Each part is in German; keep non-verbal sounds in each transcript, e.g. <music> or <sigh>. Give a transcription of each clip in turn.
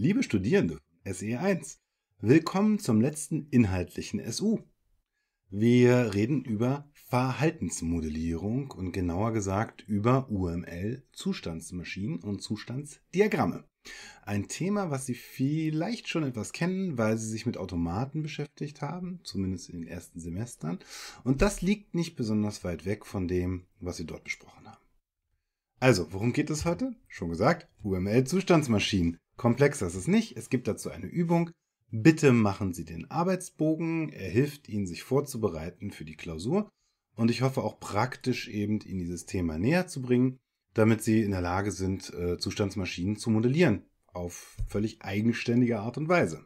Liebe Studierende, SE1, willkommen zum letzten inhaltlichen SU. Wir reden über Verhaltensmodellierung und genauer gesagt über UML, Zustandsmaschinen und Zustandsdiagramme. Ein Thema, was Sie vielleicht schon etwas kennen, weil Sie sich mit Automaten beschäftigt haben, zumindest in den ersten Semestern. Und das liegt nicht besonders weit weg von dem, was Sie dort besprochen haben. Also, worum geht es heute? Schon gesagt, UML-Zustandsmaschinen. Komplexer ist es nicht. Es gibt dazu eine Übung. Bitte machen Sie den Arbeitsbogen. Er hilft Ihnen, sich vorzubereiten für die Klausur. Und ich hoffe auch praktisch eben Ihnen dieses Thema näher zu bringen, damit Sie in der Lage sind, äh, Zustandsmaschinen zu modellieren. Auf völlig eigenständige Art und Weise.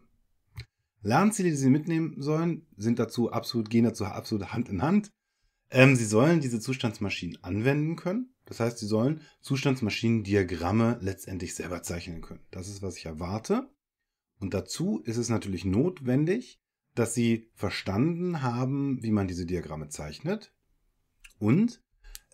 Lernziele, die Sie mitnehmen sollen, sind dazu absolut, gehen dazu absolut Hand in Hand. Ähm, sie sollen diese Zustandsmaschinen anwenden können. Das heißt, sie sollen Zustandsmaschinen-Diagramme letztendlich selber zeichnen können. Das ist, was ich erwarte. Und dazu ist es natürlich notwendig, dass sie verstanden haben, wie man diese Diagramme zeichnet und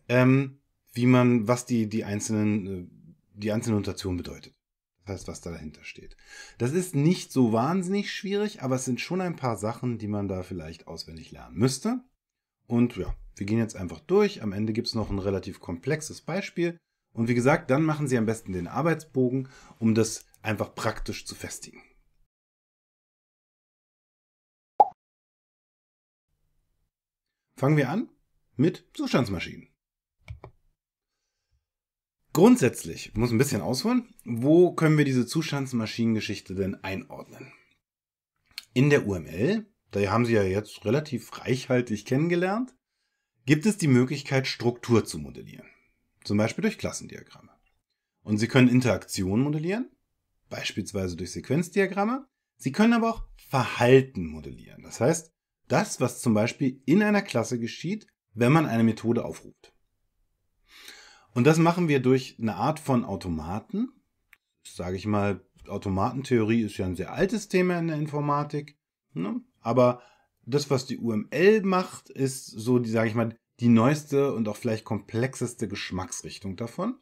ähm, wie man, was die, die einzelnen, äh, die einzelne Notation bedeutet. Das heißt, was da dahinter steht. Das ist nicht so wahnsinnig schwierig, aber es sind schon ein paar Sachen, die man da vielleicht auswendig lernen müsste. Und ja, wir gehen jetzt einfach durch. Am Ende gibt es noch ein relativ komplexes Beispiel. Und wie gesagt, dann machen Sie am besten den Arbeitsbogen, um das einfach praktisch zu festigen. Fangen wir an mit Zustandsmaschinen. Grundsätzlich, ich muss ein bisschen ausholen, wo können wir diese Zustandsmaschinengeschichte denn einordnen? In der UML da haben Sie ja jetzt relativ reichhaltig kennengelernt, gibt es die Möglichkeit, Struktur zu modellieren. Zum Beispiel durch Klassendiagramme. Und Sie können Interaktionen modellieren, beispielsweise durch Sequenzdiagramme. Sie können aber auch Verhalten modellieren. Das heißt, das, was zum Beispiel in einer Klasse geschieht, wenn man eine Methode aufruft. Und das machen wir durch eine Art von Automaten. Sage ich mal, Automatentheorie ist ja ein sehr altes Thema in der Informatik. Ne? Aber das, was die UML macht, ist so, die sage ich mal, die neueste und auch vielleicht komplexeste Geschmacksrichtung davon.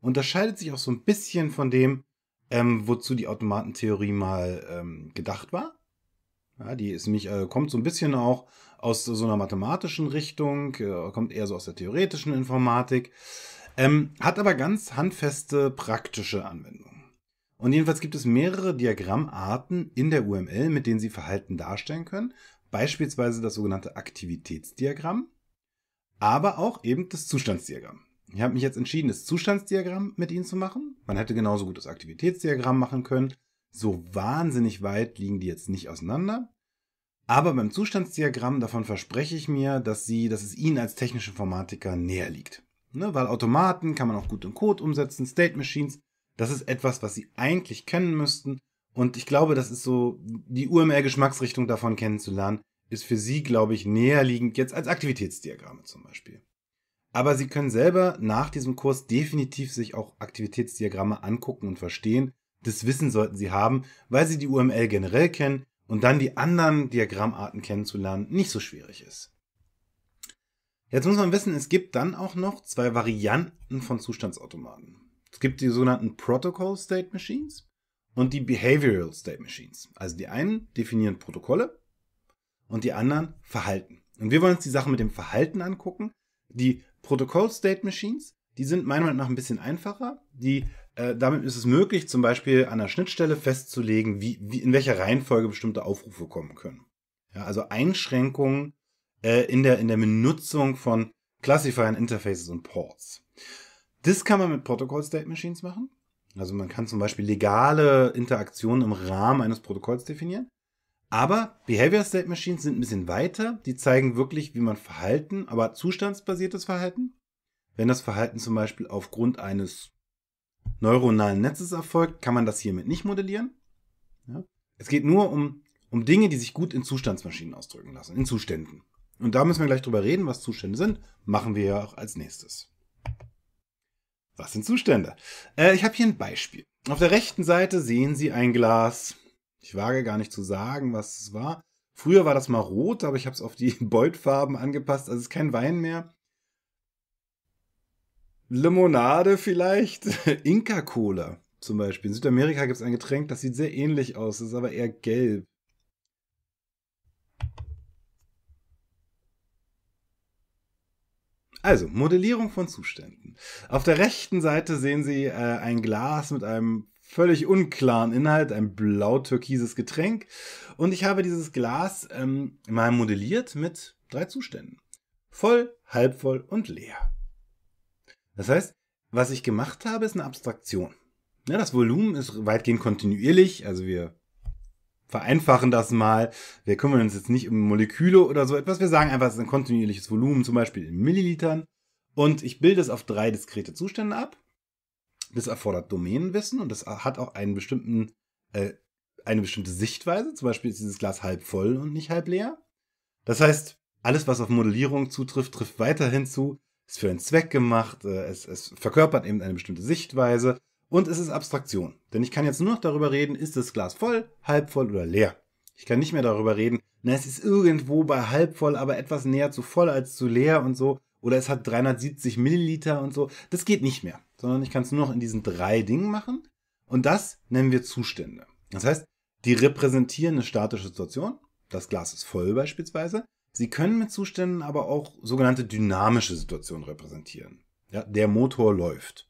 Unterscheidet sich auch so ein bisschen von dem, ähm, wozu die Automatentheorie mal ähm, gedacht war. Ja, die ist nämlich, äh, kommt so ein bisschen auch aus so einer mathematischen Richtung, äh, kommt eher so aus der theoretischen Informatik, ähm, hat aber ganz handfeste praktische Anwendungen. Und jedenfalls gibt es mehrere Diagrammarten in der UML, mit denen Sie Verhalten darstellen können. Beispielsweise das sogenannte Aktivitätsdiagramm, aber auch eben das Zustandsdiagramm. Ich habe mich jetzt entschieden, das Zustandsdiagramm mit Ihnen zu machen. Man hätte genauso gut das Aktivitätsdiagramm machen können. So wahnsinnig weit liegen die jetzt nicht auseinander. Aber beim Zustandsdiagramm, davon verspreche ich mir, dass, Sie, dass es Ihnen als technische Informatiker näher liegt. Ne? Weil Automaten kann man auch gut im Code umsetzen, State Machines das ist etwas, was sie eigentlich kennen müssten. Und ich glaube, das ist so, die uml geschmacksrichtung davon kennenzulernen, ist für sie, glaube ich, näher liegend jetzt als Aktivitätsdiagramme zum Beispiel. Aber sie können selber nach diesem Kurs definitiv sich auch Aktivitätsdiagramme angucken und verstehen. Das Wissen sollten sie haben, weil sie die UML generell kennen und dann die anderen Diagrammarten kennenzulernen nicht so schwierig ist. Jetzt muss man wissen, es gibt dann auch noch zwei Varianten von Zustandsautomaten. Es gibt die sogenannten Protocol State Machines und die Behavioral State Machines. Also die einen definieren Protokolle und die anderen Verhalten. Und wir wollen uns die Sache mit dem Verhalten angucken. Die Protocol State Machines, die sind meiner Meinung nach ein bisschen einfacher. Die, äh, damit ist es möglich, zum Beispiel an der Schnittstelle festzulegen, wie, wie, in welcher Reihenfolge bestimmte Aufrufe kommen können. Ja, also Einschränkungen äh, in, der, in der Benutzung von Classifiern, Interfaces und Ports. Das kann man mit Protocol State Machines machen. Also man kann zum Beispiel legale Interaktionen im Rahmen eines Protokolls definieren. Aber Behavior State Machines sind ein bisschen weiter. Die zeigen wirklich, wie man Verhalten, aber zustandsbasiertes Verhalten, wenn das Verhalten zum Beispiel aufgrund eines neuronalen Netzes erfolgt, kann man das hiermit nicht modellieren. Ja? Es geht nur um, um Dinge, die sich gut in Zustandsmaschinen ausdrücken lassen, in Zuständen. Und da müssen wir gleich drüber reden, was Zustände sind. Machen wir ja auch als nächstes. Was sind Zustände? Äh, ich habe hier ein Beispiel. Auf der rechten Seite sehen Sie ein Glas. Ich wage gar nicht zu sagen, was es war. Früher war das mal rot, aber ich habe es auf die <laughs> Beutfarben angepasst. Also es ist kein Wein mehr. Limonade vielleicht. <laughs> Inka-Cola zum Beispiel. In Südamerika gibt es ein Getränk, das sieht sehr ähnlich aus, ist aber eher gelb. Also, Modellierung von Zuständen. Auf der rechten Seite sehen Sie äh, ein Glas mit einem völlig unklaren Inhalt, ein blau-türkises Getränk. Und ich habe dieses Glas ähm, mal modelliert mit drei Zuständen. Voll, halbvoll und leer. Das heißt, was ich gemacht habe, ist eine Abstraktion. Ja, das Volumen ist weitgehend kontinuierlich, also wir vereinfachen das mal. Wir kümmern uns jetzt nicht um Moleküle oder so etwas. Wir sagen einfach, es ist ein kontinuierliches Volumen, zum Beispiel in Millilitern. Und ich bilde es auf drei diskrete Zustände ab. Das erfordert Domänenwissen und das hat auch einen bestimmten, äh, eine bestimmte Sichtweise. Zum Beispiel ist dieses Glas halb voll und nicht halb leer. Das heißt, alles, was auf Modellierung zutrifft, trifft weiterhin zu. Ist für einen Zweck gemacht. Äh, es, es verkörpert eben eine bestimmte Sichtweise. Und es ist Abstraktion. Denn ich kann jetzt nur noch darüber reden, ist das Glas voll, halb voll oder leer. Ich kann nicht mehr darüber reden, na, es ist irgendwo bei halb voll, aber etwas näher zu voll als zu leer und so. Oder es hat 370 Milliliter und so. Das geht nicht mehr. Sondern ich kann es nur noch in diesen drei Dingen machen. Und das nennen wir Zustände. Das heißt, die repräsentieren eine statische Situation. Das Glas ist voll beispielsweise. Sie können mit Zuständen aber auch sogenannte dynamische Situationen repräsentieren. Ja, der Motor läuft.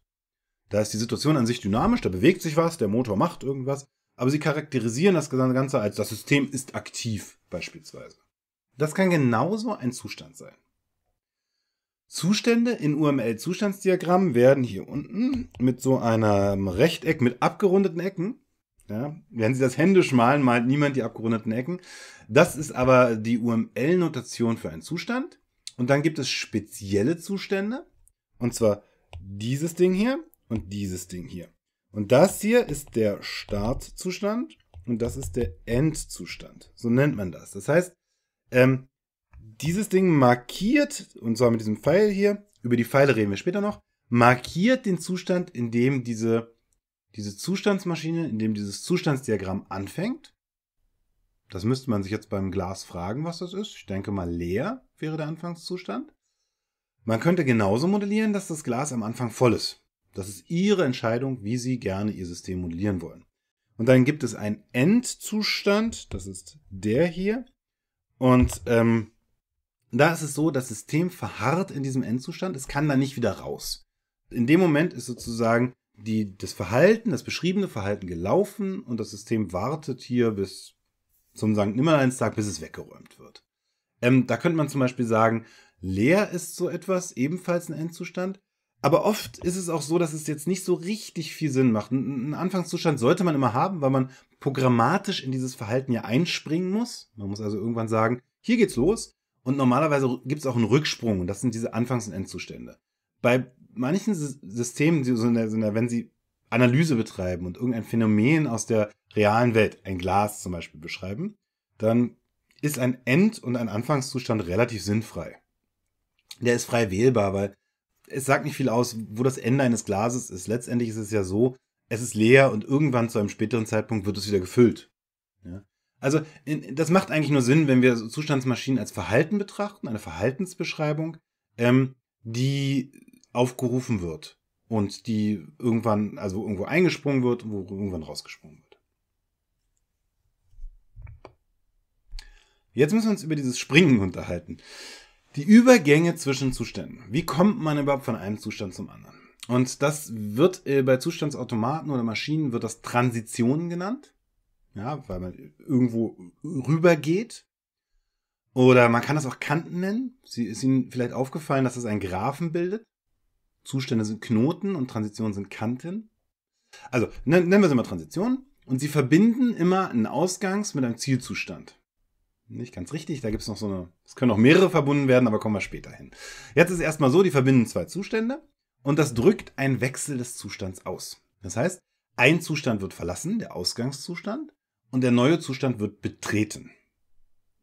Da ist die Situation an sich dynamisch, da bewegt sich was, der Motor macht irgendwas, aber sie charakterisieren das Ganze als das System ist aktiv beispielsweise. Das kann genauso ein Zustand sein. Zustände in UML-Zustandsdiagrammen werden hier unten mit so einem Rechteck mit abgerundeten Ecken ja, wenn Sie das händisch malen, malt niemand die abgerundeten Ecken. Das ist aber die UML-Notation für einen Zustand. Und dann gibt es spezielle Zustände. Und zwar dieses Ding hier und dieses Ding hier. Und das hier ist der Startzustand und das ist der Endzustand. So nennt man das. Das heißt, ähm, dieses Ding markiert, und zwar mit diesem Pfeil hier, über die Pfeile reden wir später noch, markiert den Zustand, in dem diese, diese Zustandsmaschine, in dem dieses Zustandsdiagramm anfängt. Das müsste man sich jetzt beim Glas fragen, was das ist. Ich denke mal, leer wäre der Anfangszustand. Man könnte genauso modellieren, dass das Glas am Anfang voll ist. Das ist ihre Entscheidung, wie sie gerne ihr System modellieren wollen. Und dann gibt es einen Endzustand, das ist der hier. Und ähm, da ist es so, das System verharrt in diesem Endzustand, es kann da nicht wieder raus. In dem Moment ist sozusagen die, das Verhalten, das beschriebene Verhalten gelaufen und das System wartet hier bis zum St. Nimmerleinstag, bis es weggeräumt wird. Ähm, da könnte man zum Beispiel sagen, leer ist so etwas, ebenfalls ein Endzustand. Aber oft ist es auch so, dass es jetzt nicht so richtig viel Sinn macht. Einen Anfangszustand sollte man immer haben, weil man programmatisch in dieses Verhalten ja einspringen muss. Man muss also irgendwann sagen, hier geht's los. Und normalerweise gibt's auch einen Rücksprung. Und das sind diese Anfangs- und Endzustände. Bei manchen Systemen, so in der, in der, wenn sie Analyse betreiben und irgendein Phänomen aus der realen Welt, ein Glas zum Beispiel beschreiben, dann ist ein End- und ein Anfangszustand relativ sinnfrei. Der ist frei wählbar, weil es sagt nicht viel aus, wo das Ende eines Glases ist. Letztendlich ist es ja so, es ist leer und irgendwann zu einem späteren Zeitpunkt wird es wieder gefüllt. Ja? Also in, das macht eigentlich nur Sinn, wenn wir Zustandsmaschinen als Verhalten betrachten, eine Verhaltensbeschreibung, ähm, die aufgerufen wird und die irgendwann, also irgendwo eingesprungen wird und wo irgendwann rausgesprungen wird. Jetzt müssen wir uns über dieses Springen unterhalten. Die Übergänge zwischen Zuständen. Wie kommt man überhaupt von einem Zustand zum anderen? Und das wird äh, bei Zustandsautomaten oder Maschinen wird das Transitionen genannt. Ja, weil man irgendwo rübergeht. Oder man kann das auch Kanten nennen. Sie ist Ihnen vielleicht aufgefallen, dass es das einen Graphen bildet. Zustände sind Knoten und Transitionen sind Kanten. Also ne, nennen wir sie mal Transitionen. Und sie verbinden immer einen Ausgangs mit einem Zielzustand. Nicht ganz richtig, da gibt es noch so eine. Es können noch mehrere verbunden werden, aber kommen wir später hin. Jetzt ist erstmal so, die verbinden zwei Zustände und das drückt einen Wechsel des Zustands aus. Das heißt, ein Zustand wird verlassen, der Ausgangszustand, und der neue Zustand wird betreten.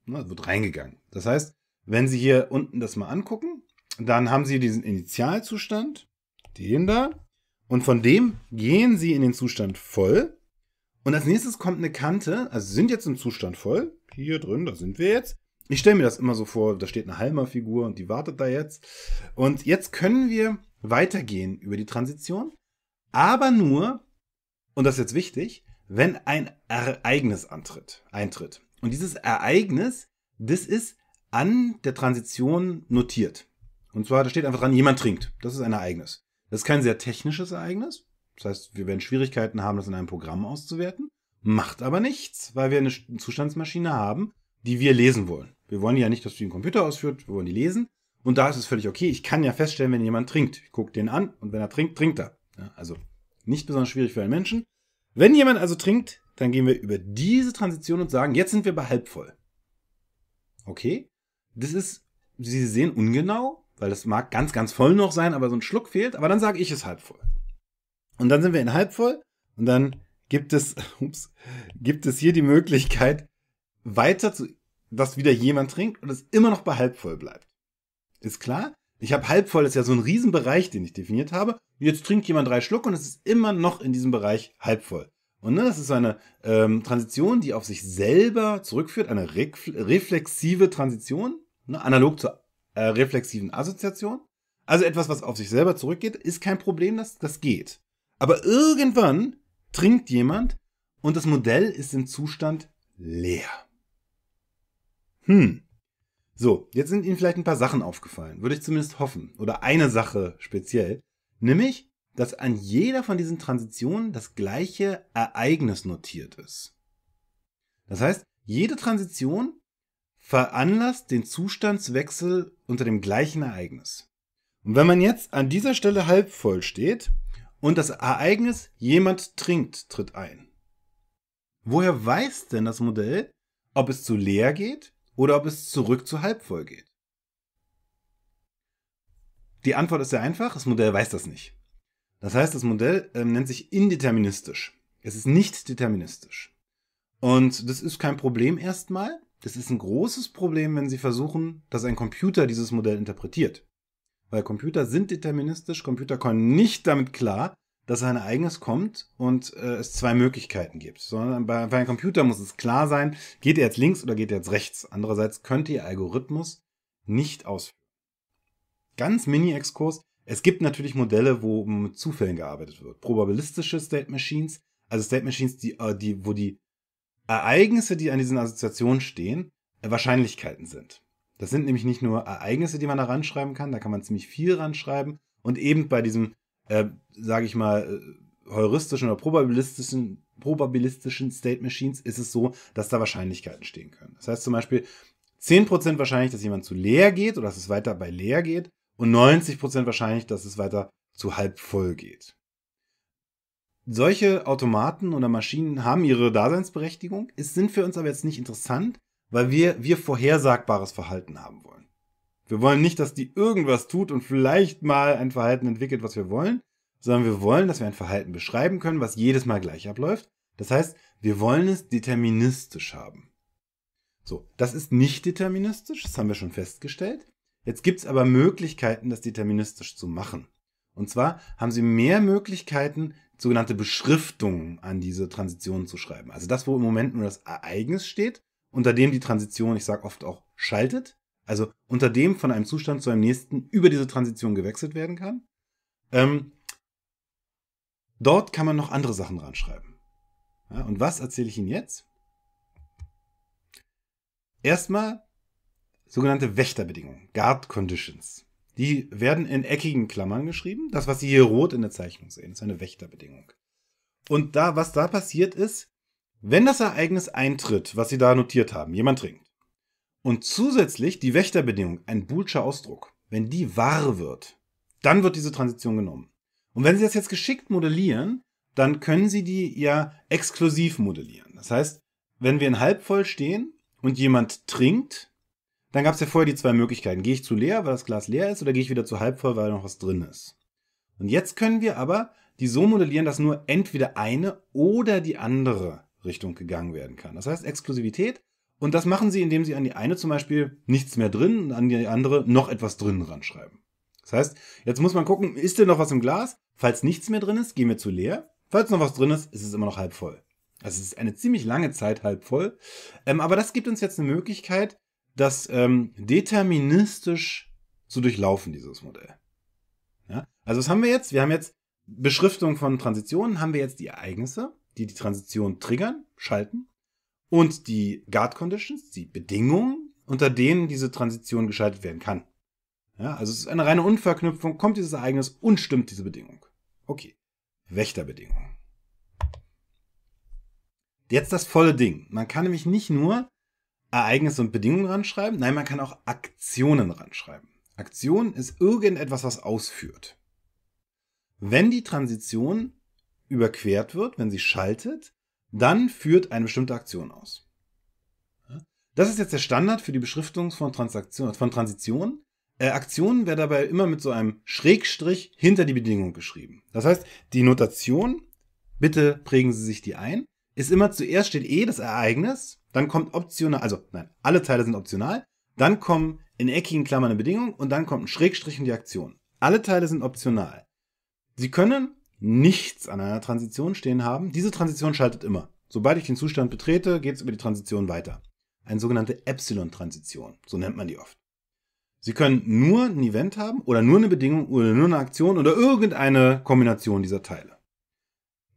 Ne, wird reingegangen. Das heißt, wenn Sie hier unten das mal angucken, dann haben Sie diesen Initialzustand, den da, und von dem gehen Sie in den Zustand voll. Und als nächstes kommt eine Kante, also sind jetzt im Zustand voll, hier drin, da sind wir jetzt. Ich stelle mir das immer so vor, da steht eine Halma-Figur und die wartet da jetzt. Und jetzt können wir weitergehen über die Transition, aber nur, und das ist jetzt wichtig, wenn ein Ereignis antritt, eintritt. Und dieses Ereignis, das ist an der Transition notiert. Und zwar, da steht einfach dran, jemand trinkt. Das ist ein Ereignis. Das ist kein sehr technisches Ereignis. Das heißt, wir werden Schwierigkeiten haben, das in einem Programm auszuwerten. Macht aber nichts, weil wir eine Zustandsmaschine haben, die wir lesen wollen. Wir wollen ja nicht, dass die den Computer ausführt, wir wollen die lesen. Und da ist es völlig okay. Ich kann ja feststellen, wenn jemand trinkt. Ich gucke den an und wenn er trinkt, trinkt er. Ja, also nicht besonders schwierig für einen Menschen. Wenn jemand also trinkt, dann gehen wir über diese Transition und sagen, jetzt sind wir bei halb voll. Okay? Das ist, Sie sehen ungenau, weil das mag ganz, ganz voll noch sein, aber so ein Schluck fehlt. Aber dann sage ich es halb voll. Und dann sind wir in halb voll und dann gibt es, <laughs> ups, gibt es hier die Möglichkeit, weiter zu, dass wieder jemand trinkt und es immer noch bei halb voll bleibt. Ist klar? Ich habe halb voll, ist ja so ein Riesenbereich, den ich definiert habe. Jetzt trinkt jemand drei Schluck und es ist immer noch in diesem Bereich halb voll. Und ne, das ist eine ähm, Transition, die auf sich selber zurückführt, eine re reflexive Transition, ne, analog zur äh, reflexiven Assoziation. Also etwas, was auf sich selber zurückgeht, ist kein Problem, das, das geht. Aber irgendwann trinkt jemand und das Modell ist im Zustand leer. Hm. So, jetzt sind Ihnen vielleicht ein paar Sachen aufgefallen, würde ich zumindest hoffen. Oder eine Sache speziell, nämlich, dass an jeder von diesen Transitionen das gleiche Ereignis notiert ist. Das heißt, jede Transition veranlasst den Zustandswechsel unter dem gleichen Ereignis. Und wenn man jetzt an dieser Stelle halb voll steht, und das Ereignis, jemand trinkt, tritt ein. Woher weiß denn das Modell, ob es zu leer geht oder ob es zurück zu halb voll geht? Die Antwort ist sehr einfach, das Modell weiß das nicht. Das heißt, das Modell äh, nennt sich indeterministisch. Es ist nicht deterministisch. Und das ist kein Problem erstmal. Das ist ein großes Problem, wenn Sie versuchen, dass ein Computer dieses Modell interpretiert. Weil Computer sind deterministisch, Computer kommen nicht damit klar, dass ein Ereignis kommt und äh, es zwei Möglichkeiten gibt. Sondern bei, bei einem Computer muss es klar sein, geht er jetzt links oder geht er jetzt rechts. Andererseits könnte Ihr Algorithmus nicht ausführen. Ganz Mini-Exkurs. Es gibt natürlich Modelle, wo mit Zufällen gearbeitet wird. Probabilistische State Machines, also State Machines, die, äh, die, wo die Ereignisse, die an diesen Assoziationen stehen, äh, Wahrscheinlichkeiten sind. Das sind nämlich nicht nur Ereignisse, die man da ranschreiben kann, da kann man ziemlich viel ranschreiben. Und eben bei diesem, äh, sage ich mal, äh, heuristischen oder probabilistischen, probabilistischen State Machines ist es so, dass da Wahrscheinlichkeiten stehen können. Das heißt zum Beispiel 10% wahrscheinlich, dass jemand zu leer geht oder dass es weiter bei leer geht und 90% wahrscheinlich, dass es weiter zu halb voll geht. Solche Automaten oder Maschinen haben ihre Daseinsberechtigung, es sind für uns aber jetzt nicht interessant, weil wir, wir vorhersagbares Verhalten haben wollen. Wir wollen nicht, dass die irgendwas tut und vielleicht mal ein Verhalten entwickelt, was wir wollen, sondern wir wollen, dass wir ein Verhalten beschreiben können, was jedes Mal gleich abläuft. Das heißt, wir wollen es deterministisch haben. So, das ist nicht deterministisch, das haben wir schon festgestellt. Jetzt gibt's aber Möglichkeiten, das deterministisch zu machen. Und zwar haben sie mehr Möglichkeiten, sogenannte Beschriftungen an diese Transitionen zu schreiben. Also das, wo im Moment nur das Ereignis steht, unter dem die Transition, ich sage oft auch, schaltet. Also unter dem von einem Zustand zu einem nächsten über diese Transition gewechselt werden kann. Ähm, dort kann man noch andere Sachen ranschreiben. Ja, und was erzähle ich Ihnen jetzt? Erstmal sogenannte Wächterbedingungen, Guard Conditions. Die werden in eckigen Klammern geschrieben. Das, was Sie hier rot in der Zeichnung sehen, ist eine Wächterbedingung. Und da, was da passiert ist, wenn das Ereignis eintritt, was Sie da notiert haben, jemand trinkt, und zusätzlich die Wächterbedingung, ein Boolscher Ausdruck, wenn die wahr wird, dann wird diese Transition genommen. Und wenn Sie das jetzt geschickt modellieren, dann können Sie die ja exklusiv modellieren. Das heißt, wenn wir in halbvoll stehen und jemand trinkt, dann gab es ja vorher die zwei Möglichkeiten. Gehe ich zu leer, weil das Glas leer ist, oder gehe ich wieder zu halbvoll, weil noch was drin ist. Und jetzt können wir aber die so modellieren, dass nur entweder eine oder die andere Richtung gegangen werden kann. Das heißt Exklusivität. Und das machen sie, indem sie an die eine zum Beispiel nichts mehr drin, und an die andere noch etwas drin ranschreiben. Das heißt, jetzt muss man gucken, ist denn noch was im Glas? Falls nichts mehr drin ist, gehen wir zu leer. Falls noch was drin ist, ist es immer noch halb voll. Also es ist eine ziemlich lange Zeit halb voll. Ähm, aber das gibt uns jetzt eine Möglichkeit, das ähm, deterministisch zu durchlaufen, dieses Modell. Ja? Also was haben wir jetzt? Wir haben jetzt Beschriftung von Transitionen, haben wir jetzt die Ereignisse die die Transition triggern, schalten und die Guard Conditions, die Bedingungen, unter denen diese Transition geschaltet werden kann. Ja, also es ist eine reine Unverknüpfung, kommt dieses Ereignis und stimmt diese Bedingung. Okay. Wächterbedingungen. Jetzt das volle Ding. Man kann nämlich nicht nur Ereignisse und Bedingungen ranschreiben, nein, man kann auch Aktionen ranschreiben. Aktion ist irgendetwas, was ausführt. Wenn die Transition überquert wird, wenn sie schaltet, dann führt eine bestimmte Aktion aus. Das ist jetzt der Standard für die Beschriftung von, Transaktionen, von Transitionen. Äh, Aktionen werden dabei immer mit so einem Schrägstrich hinter die Bedingung geschrieben. Das heißt, die Notation, bitte prägen Sie sich die ein, ist immer zuerst steht E das Ereignis, dann kommt optional, also nein, alle Teile sind optional, dann kommen in eckigen Klammern eine Bedingung und dann kommt ein Schrägstrich in die Aktion. Alle Teile sind optional. Sie können nichts an einer Transition stehen haben. Diese Transition schaltet immer. Sobald ich den Zustand betrete, geht es über die Transition weiter. Eine sogenannte Epsilon-Transition, so nennt man die oft. Sie können nur ein Event haben oder nur eine Bedingung oder nur eine Aktion oder irgendeine Kombination dieser Teile.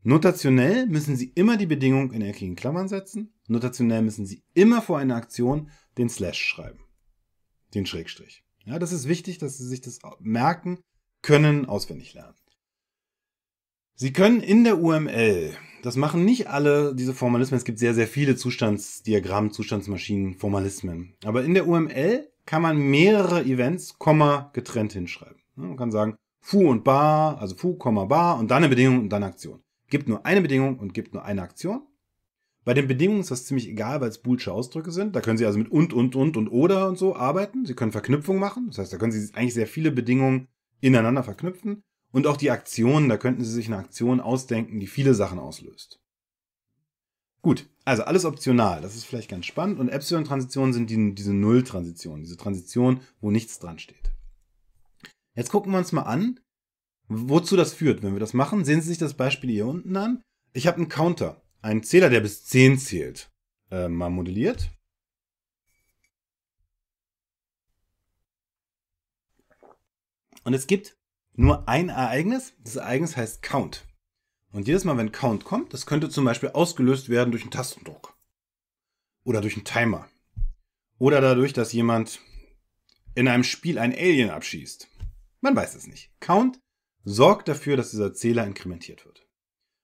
Notationell müssen Sie immer die Bedingung in eckigen Klammern setzen. Notationell müssen Sie immer vor einer Aktion den Slash schreiben. Den Schrägstrich. Ja, das ist wichtig, dass Sie sich das merken können, auswendig lernen. Sie können in der UML, das machen nicht alle diese Formalismen, es gibt sehr, sehr viele Zustandsdiagramm, Zustandsmaschinen, Formalismen. Aber in der UML kann man mehrere Events, Komma, getrennt hinschreiben. Man kann sagen, Fu und Bar, also Fu, Komma, Bar und dann eine Bedingung und dann Aktion. Gibt nur eine Bedingung und gibt nur eine Aktion. Bei den Bedingungen ist das ziemlich egal, weil es boolsche Ausdrücke sind. Da können Sie also mit und, und, und und oder und so arbeiten. Sie können Verknüpfungen machen. Das heißt, da können Sie eigentlich sehr viele Bedingungen ineinander verknüpfen. Und auch die Aktionen, da könnten Sie sich eine Aktion ausdenken, die viele Sachen auslöst. Gut, also alles optional, das ist vielleicht ganz spannend. Und Epsilon-Transitionen sind die, diese Null-Transitionen, diese Transition, wo nichts dran steht. Jetzt gucken wir uns mal an, wozu das führt, wenn wir das machen. Sehen Sie sich das Beispiel hier unten an. Ich habe einen Counter, einen Zähler, der bis 10 zählt, äh, mal modelliert. Und es gibt nur ein Ereignis. Das Ereignis heißt Count. Und jedes Mal, wenn Count kommt, das könnte zum Beispiel ausgelöst werden durch einen Tastendruck. Oder durch einen Timer. Oder dadurch, dass jemand in einem Spiel ein Alien abschießt. Man weiß es nicht. Count sorgt dafür, dass dieser Zähler inkrementiert wird.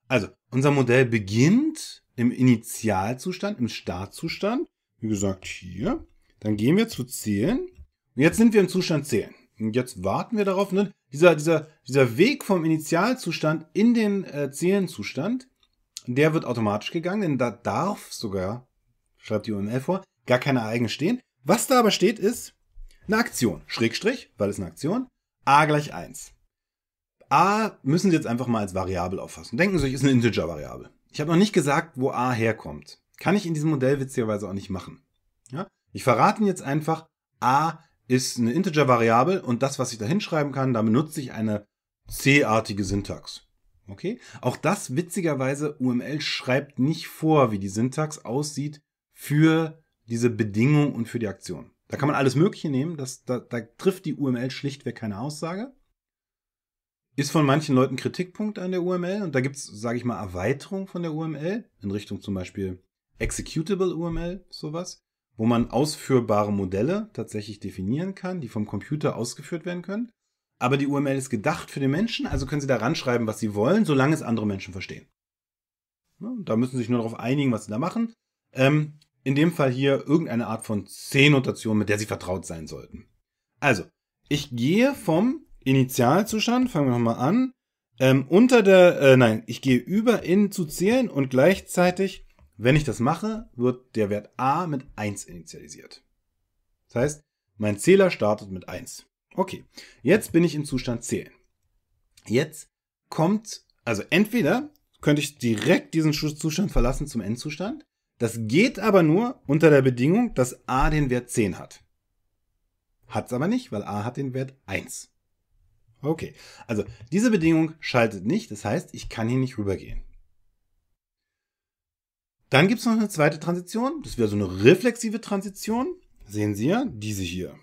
Also, unser Modell beginnt im Initialzustand, im Startzustand. Wie gesagt, hier. Dann gehen wir zu Zählen. Und jetzt sind wir im Zustand Zählen. Jetzt warten wir darauf. Ne? Dieser, dieser, dieser Weg vom Initialzustand in den äh, Zielenzustand, der wird automatisch gegangen, denn da darf sogar, schreibt die UML vor, gar keine Eigen stehen. Was da aber steht, ist eine Aktion. Schrägstrich, weil es eine Aktion. a gleich 1. a müssen Sie jetzt einfach mal als Variable auffassen. Denken Sie, sich, ist eine Integer-Variable. Ich habe noch nicht gesagt, wo a herkommt. Kann ich in diesem Modell witzigerweise auch nicht machen. Ja? Ich verrate Ihnen jetzt einfach, a ist eine Integer-Variable und das, was ich da hinschreiben kann, da benutze ich eine C-artige Syntax. Okay? Auch das witzigerweise, UML schreibt nicht vor, wie die Syntax aussieht für diese Bedingung und für die Aktion. Da kann man alles Mögliche nehmen, das, da, da trifft die UML schlichtweg keine Aussage. Ist von manchen Leuten Kritikpunkt an der UML und da gibt es, sage ich mal, Erweiterung von der UML in Richtung zum Beispiel Executable UML, sowas wo man ausführbare Modelle tatsächlich definieren kann, die vom Computer ausgeführt werden können. Aber die UML ist gedacht für den Menschen, also können Sie da ranschreiben, was Sie wollen, solange es andere Menschen verstehen. Da müssen Sie sich nur darauf einigen, was Sie da machen. Ähm, in dem Fall hier irgendeine Art von C-Notation, mit der Sie vertraut sein sollten. Also, ich gehe vom Initialzustand, fangen wir nochmal an, ähm, unter der, äh, nein, ich gehe über in zu zählen und gleichzeitig wenn ich das mache, wird der Wert a mit 1 initialisiert. Das heißt, mein Zähler startet mit 1. Okay, jetzt bin ich im Zustand zählen. Jetzt kommt, also entweder könnte ich direkt diesen Zustand verlassen zum Endzustand. Das geht aber nur unter der Bedingung, dass a den Wert 10 hat. Hat es aber nicht, weil a hat den Wert 1. Okay, also diese Bedingung schaltet nicht, das heißt, ich kann hier nicht rübergehen. Dann gibt es noch eine zweite Transition. Das wäre so eine reflexive Transition. Sehen Sie ja, diese hier.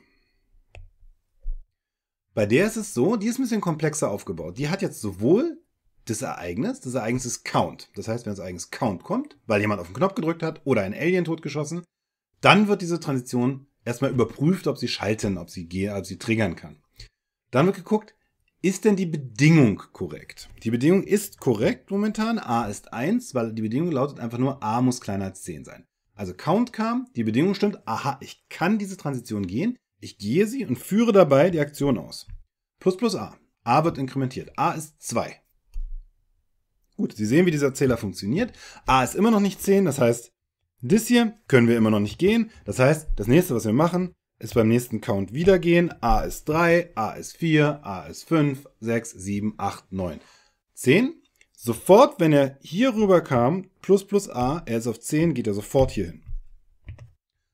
Bei der ist es so, die ist ein bisschen komplexer aufgebaut. Die hat jetzt sowohl das Ereignis, das Ereignis ist Count. Das heißt, wenn das Ereignis Count kommt, weil jemand auf den Knopf gedrückt hat oder ein Alien totgeschossen, dann wird diese Transition erstmal überprüft, ob sie schalten, ob sie, ob sie triggern kann. Dann wird geguckt, ist denn die Bedingung korrekt? Die Bedingung ist korrekt momentan. A ist 1, weil die Bedingung lautet einfach nur, A muss kleiner als 10 sein. Also Count kam, die Bedingung stimmt, aha, ich kann diese Transition gehen, ich gehe sie und führe dabei die Aktion aus. Plus plus A. A wird inkrementiert. A ist 2. Gut, Sie sehen, wie dieser Zähler funktioniert. A ist immer noch nicht 10, das heißt, das hier können wir immer noch nicht gehen. Das heißt, das nächste, was wir machen, es beim nächsten Count wieder gehen. A ist 3, A ist 4, A ist 5, 6, 7, 8, 9, 10. Sofort, wenn er hier rüber kam, plus plus A, er ist auf 10, geht er sofort hier hin.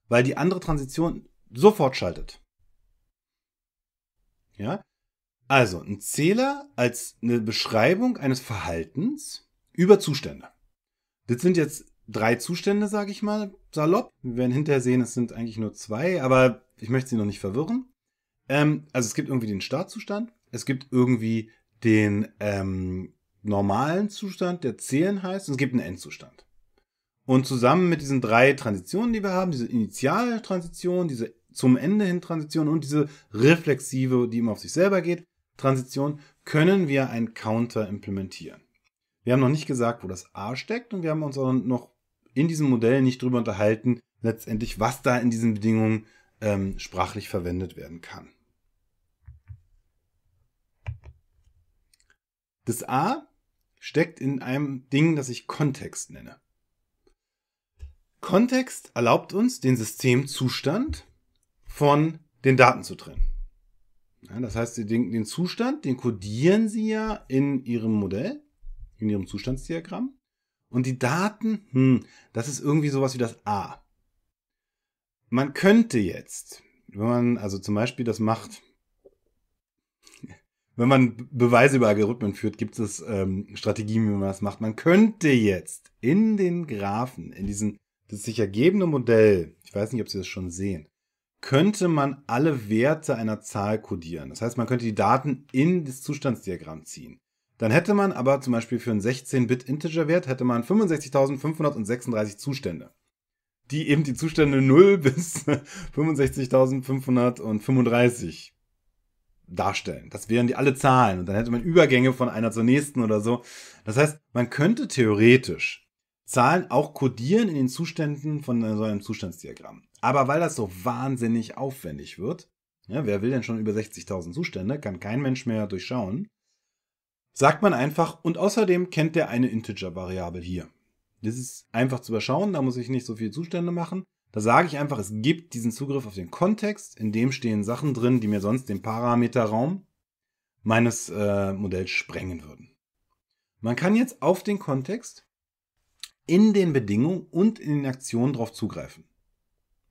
Weil die andere Transition sofort schaltet. Ja? Also, ein Zähler als eine Beschreibung eines Verhaltens über Zustände. Das sind jetzt drei Zustände, sage ich mal, salopp. Wir werden hinterher sehen, es sind eigentlich nur zwei, aber ich möchte Sie noch nicht verwirren. Ähm, also es gibt irgendwie den Startzustand, es gibt irgendwie den ähm, normalen Zustand, der Zählen heißt, und es gibt einen Endzustand. Und zusammen mit diesen drei Transitionen, die wir haben, diese Initialtransition, diese zum Ende hin Transition und diese reflexive, die immer auf sich selber geht, Transition, können wir einen Counter implementieren. Wir haben noch nicht gesagt, wo das A steckt und wir haben uns auch noch in diesem Modell nicht drüber unterhalten, letztendlich, was da in diesen Bedingungen ähm, sprachlich verwendet werden kann. Das A steckt in einem Ding, das ich Kontext nenne. Kontext erlaubt uns, den Systemzustand von den Daten zu trennen. Ja, das heißt, den, den Zustand, den kodieren Sie ja in Ihrem Modell, in Ihrem Zustandsdiagramm. Und die Daten, hm, das ist irgendwie sowas wie das A. Man könnte jetzt, wenn man also zum Beispiel das macht, wenn man Beweise über Algorithmen führt, gibt es ähm, Strategien, wie man das macht. Man könnte jetzt in den Graphen, in diesen, das sich ergebende Modell, ich weiß nicht, ob Sie das schon sehen, könnte man alle Werte einer Zahl kodieren. Das heißt, man könnte die Daten in das Zustandsdiagramm ziehen. Dann hätte man aber zum Beispiel für einen 16-Bit-Integer-Wert hätte man 65.536 Zustände die eben die Zustände 0 <laughs> bis 65.535 darstellen. Das wären die alle Zahlen. Und dann hätte man Übergänge von einer zur nächsten oder so. Das heißt, man könnte theoretisch Zahlen auch kodieren in den Zuständen von so einem Zustandsdiagramm. Aber weil das so wahnsinnig aufwendig wird, ja, ne, wer will denn schon über 60.000 Zustände, kann kein Mensch mehr durchschauen, sagt man einfach, und außerdem kennt der eine Integer-Variable hier. Das ist einfach zu überschauen, da muss ich nicht so viele Zustände machen. Da sage ich einfach, es gibt diesen Zugriff auf den Kontext, in dem stehen Sachen drin, die mir sonst den Parameterraum meines äh, Modells sprengen würden. Man kann jetzt auf den Kontext in den Bedingungen und in den Aktionen darauf zugreifen.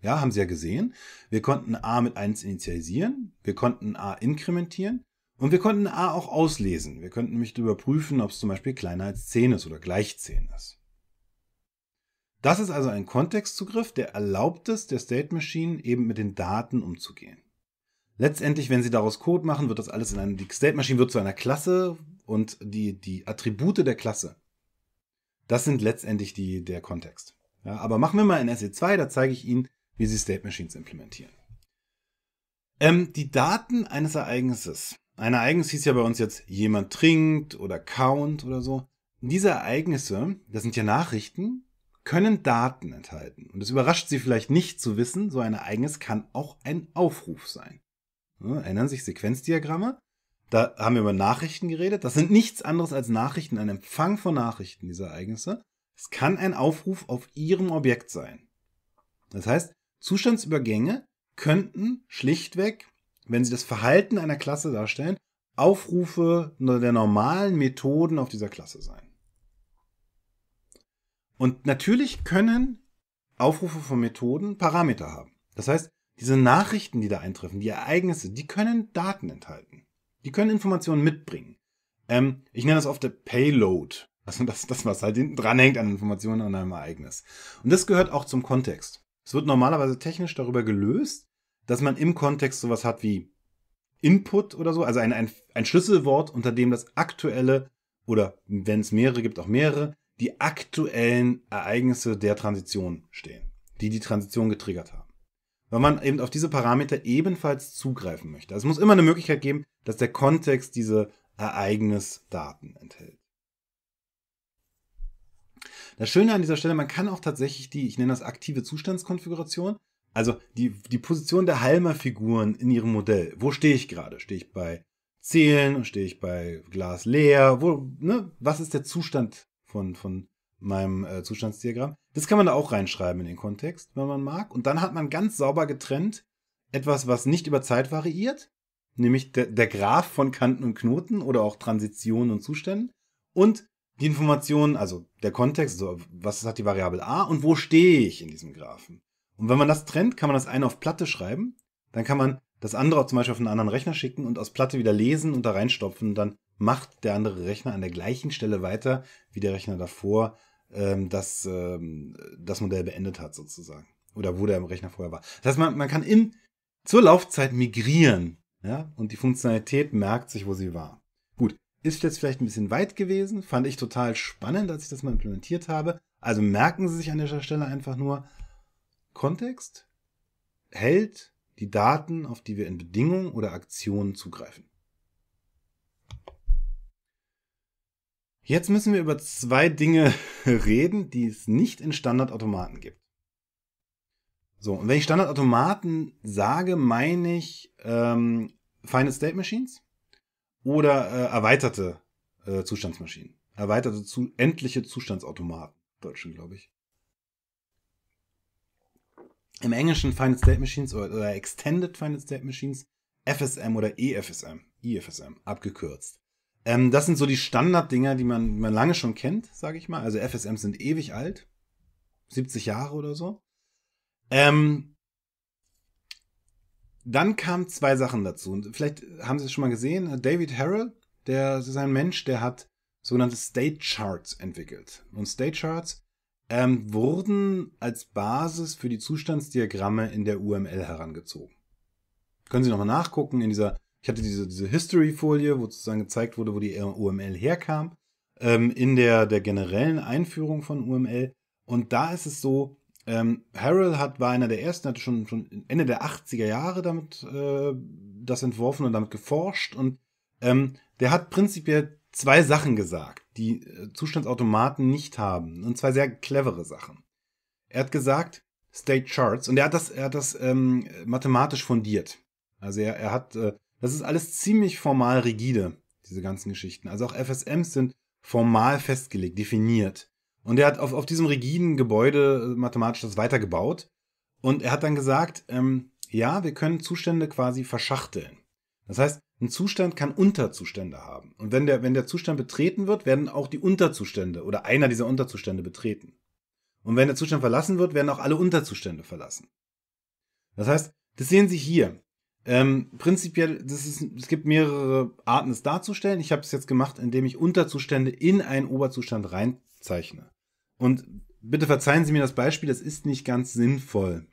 Ja, haben Sie ja gesehen. Wir konnten A mit 1 initialisieren, wir konnten A inkrementieren und wir konnten A auch auslesen. Wir könnten nämlich überprüfen, ob es zum Beispiel kleiner als 10 ist oder gleich 10 ist. Das ist also ein Kontextzugriff, der erlaubt es, der State Machine eben mit den Daten umzugehen. Letztendlich, wenn Sie daraus Code machen, wird das alles in einem, die State Machine wird zu einer Klasse und die, die Attribute der Klasse, das sind letztendlich die, der Kontext. Ja, aber machen wir mal in SE2, da zeige ich Ihnen, wie Sie State Machines implementieren. Ähm, die Daten eines Ereignisses. Ein Ereignis hieß ja bei uns jetzt, jemand trinkt oder count oder so. Diese Ereignisse, das sind ja Nachrichten, können Daten enthalten. Und es überrascht Sie vielleicht nicht zu wissen, so ein Ereignis kann auch ein Aufruf sein. Ja, erinnern sich Sequenzdiagramme? Da haben wir über Nachrichten geredet. Das sind nichts anderes als Nachrichten, ein Empfang von Nachrichten, diese Ereignisse. Es kann ein Aufruf auf Ihrem Objekt sein. Das heißt, Zustandsübergänge könnten schlichtweg, wenn sie das Verhalten einer Klasse darstellen, Aufrufe der normalen Methoden auf dieser Klasse sein. Und natürlich können Aufrufe von Methoden Parameter haben. Das heißt, diese Nachrichten, die da eintreffen, die Ereignisse, die können Daten enthalten. Die können Informationen mitbringen. Ähm, ich nenne das oft der Payload. Also das, das, was halt hinten dran an Informationen an einem Ereignis. Und das gehört auch zum Kontext. Es wird normalerweise technisch darüber gelöst, dass man im Kontext sowas hat wie Input oder so, also ein, ein, ein Schlüsselwort, unter dem das aktuelle oder wenn es mehrere gibt, auch mehrere die aktuellen Ereignisse der Transition stehen, die die Transition getriggert haben. Weil man eben auf diese Parameter ebenfalls zugreifen möchte. Also es muss immer eine Möglichkeit geben, dass der Kontext diese Ereignisdaten enthält. Das Schöne an dieser Stelle, man kann auch tatsächlich die, ich nenne das aktive Zustandskonfiguration, also die, die Position der Halmer-Figuren in ihrem Modell. Wo stehe ich gerade? Stehe ich bei Zählen? Stehe ich bei Glas leer? Wo, ne? Was ist der Zustand von, von meinem äh, Zustandsdiagramm. Das kann man da auch reinschreiben in den Kontext, wenn man mag. Und dann hat man ganz sauber getrennt etwas, was nicht über Zeit variiert, nämlich der, der Graph von Kanten und Knoten oder auch Transitionen und Zuständen. Und die Informationen, also der Kontext, so, was hat die Variable a und wo stehe ich in diesem Graphen. Und wenn man das trennt, kann man das eine auf Platte schreiben, dann kann man das andere auch zum Beispiel auf einen anderen Rechner schicken und aus Platte wieder lesen und da reinstopfen. und Dann macht der andere Rechner an der gleichen Stelle weiter, wie der Rechner davor ähm, das, ähm, das Modell beendet hat, sozusagen. Oder wo der Rechner vorher war. Das heißt, man, man kann in, zur Laufzeit migrieren. Ja? Und die Funktionalität merkt sich, wo sie war. Gut, ist jetzt vielleicht ein bisschen weit gewesen, fand ich total spannend, als ich das mal implementiert habe. Also merken Sie sich an dieser Stelle einfach nur, Kontext hält die Daten, auf die wir in Bedingungen oder Aktionen zugreifen. Jetzt müssen wir über zwei Dinge <laughs> reden, die es nicht in Standardautomaten gibt. So, und wenn ich Standardautomaten sage, meine ich ähm, Final State Machines oder äh, erweiterte äh, Zustandsmaschinen. Erweiterte zu, endliche Zustandsautomaten. Deutschen, glaube ich. Im Englischen Final State Machines oder, oder Extended Final State Machines, FSM oder EFSM, EFSM, abgekürzt. Ähm, das sind so die Standarddinger, die man, die man lange schon kennt, sage ich mal. Also FSMs sind ewig alt, 70 Jahre oder so. Ähm, dann kamen zwei Sachen dazu. Und vielleicht haben Sie es schon mal gesehen. David Harrell, der ist ein Mensch, der hat sogenannte State Charts entwickelt. Und State Charts ähm, wurden als Basis für die Zustandsdiagramme in der UML herangezogen. Können Sie nochmal nachgucken in dieser ich hatte diese, diese History-Folie, wo sozusagen gezeigt wurde, wo die äh, UML herkam, ähm, in der, der generellen Einführung von UML. Und da ist es so, ähm, Harrell hat, war einer der ersten, hatte schon, schon Ende der 80er Jahre damit äh, das entworfen und damit geforscht. Und ähm, der hat prinzipiell zwei Sachen gesagt, die äh, Zustandsautomaten nicht haben. Und zwei sehr clevere Sachen. Er hat gesagt, State Charts, und er hat das, er hat das ähm, mathematisch fundiert. Also er, er hat äh, das ist alles ziemlich formal rigide, diese ganzen Geschichten. Also auch FSMs sind formal festgelegt, definiert. Und er hat auf, auf diesem rigiden Gebäude äh, mathematisch das weitergebaut. Und er hat dann gesagt, ähm, ja, wir können Zustände quasi verschachteln. Das heißt, ein Zustand kann Unterzustände haben. Und wenn der, wenn der Zustand betreten wird, werden auch die Unterzustände oder einer dieser Unterzustände betreten. Und wenn der Zustand verlassen wird, werden auch alle Unterzustände verlassen. Das heißt, das sehen Sie hier. Ähm, prinzipiell, das ist, es gibt mehrere Arten, es darzustellen. Ich habe es jetzt gemacht, indem ich Unterzustände in einen Oberzustand reinzeichne. Und bitte verzeihen Sie mir das Beispiel, das ist nicht ganz sinnvoll.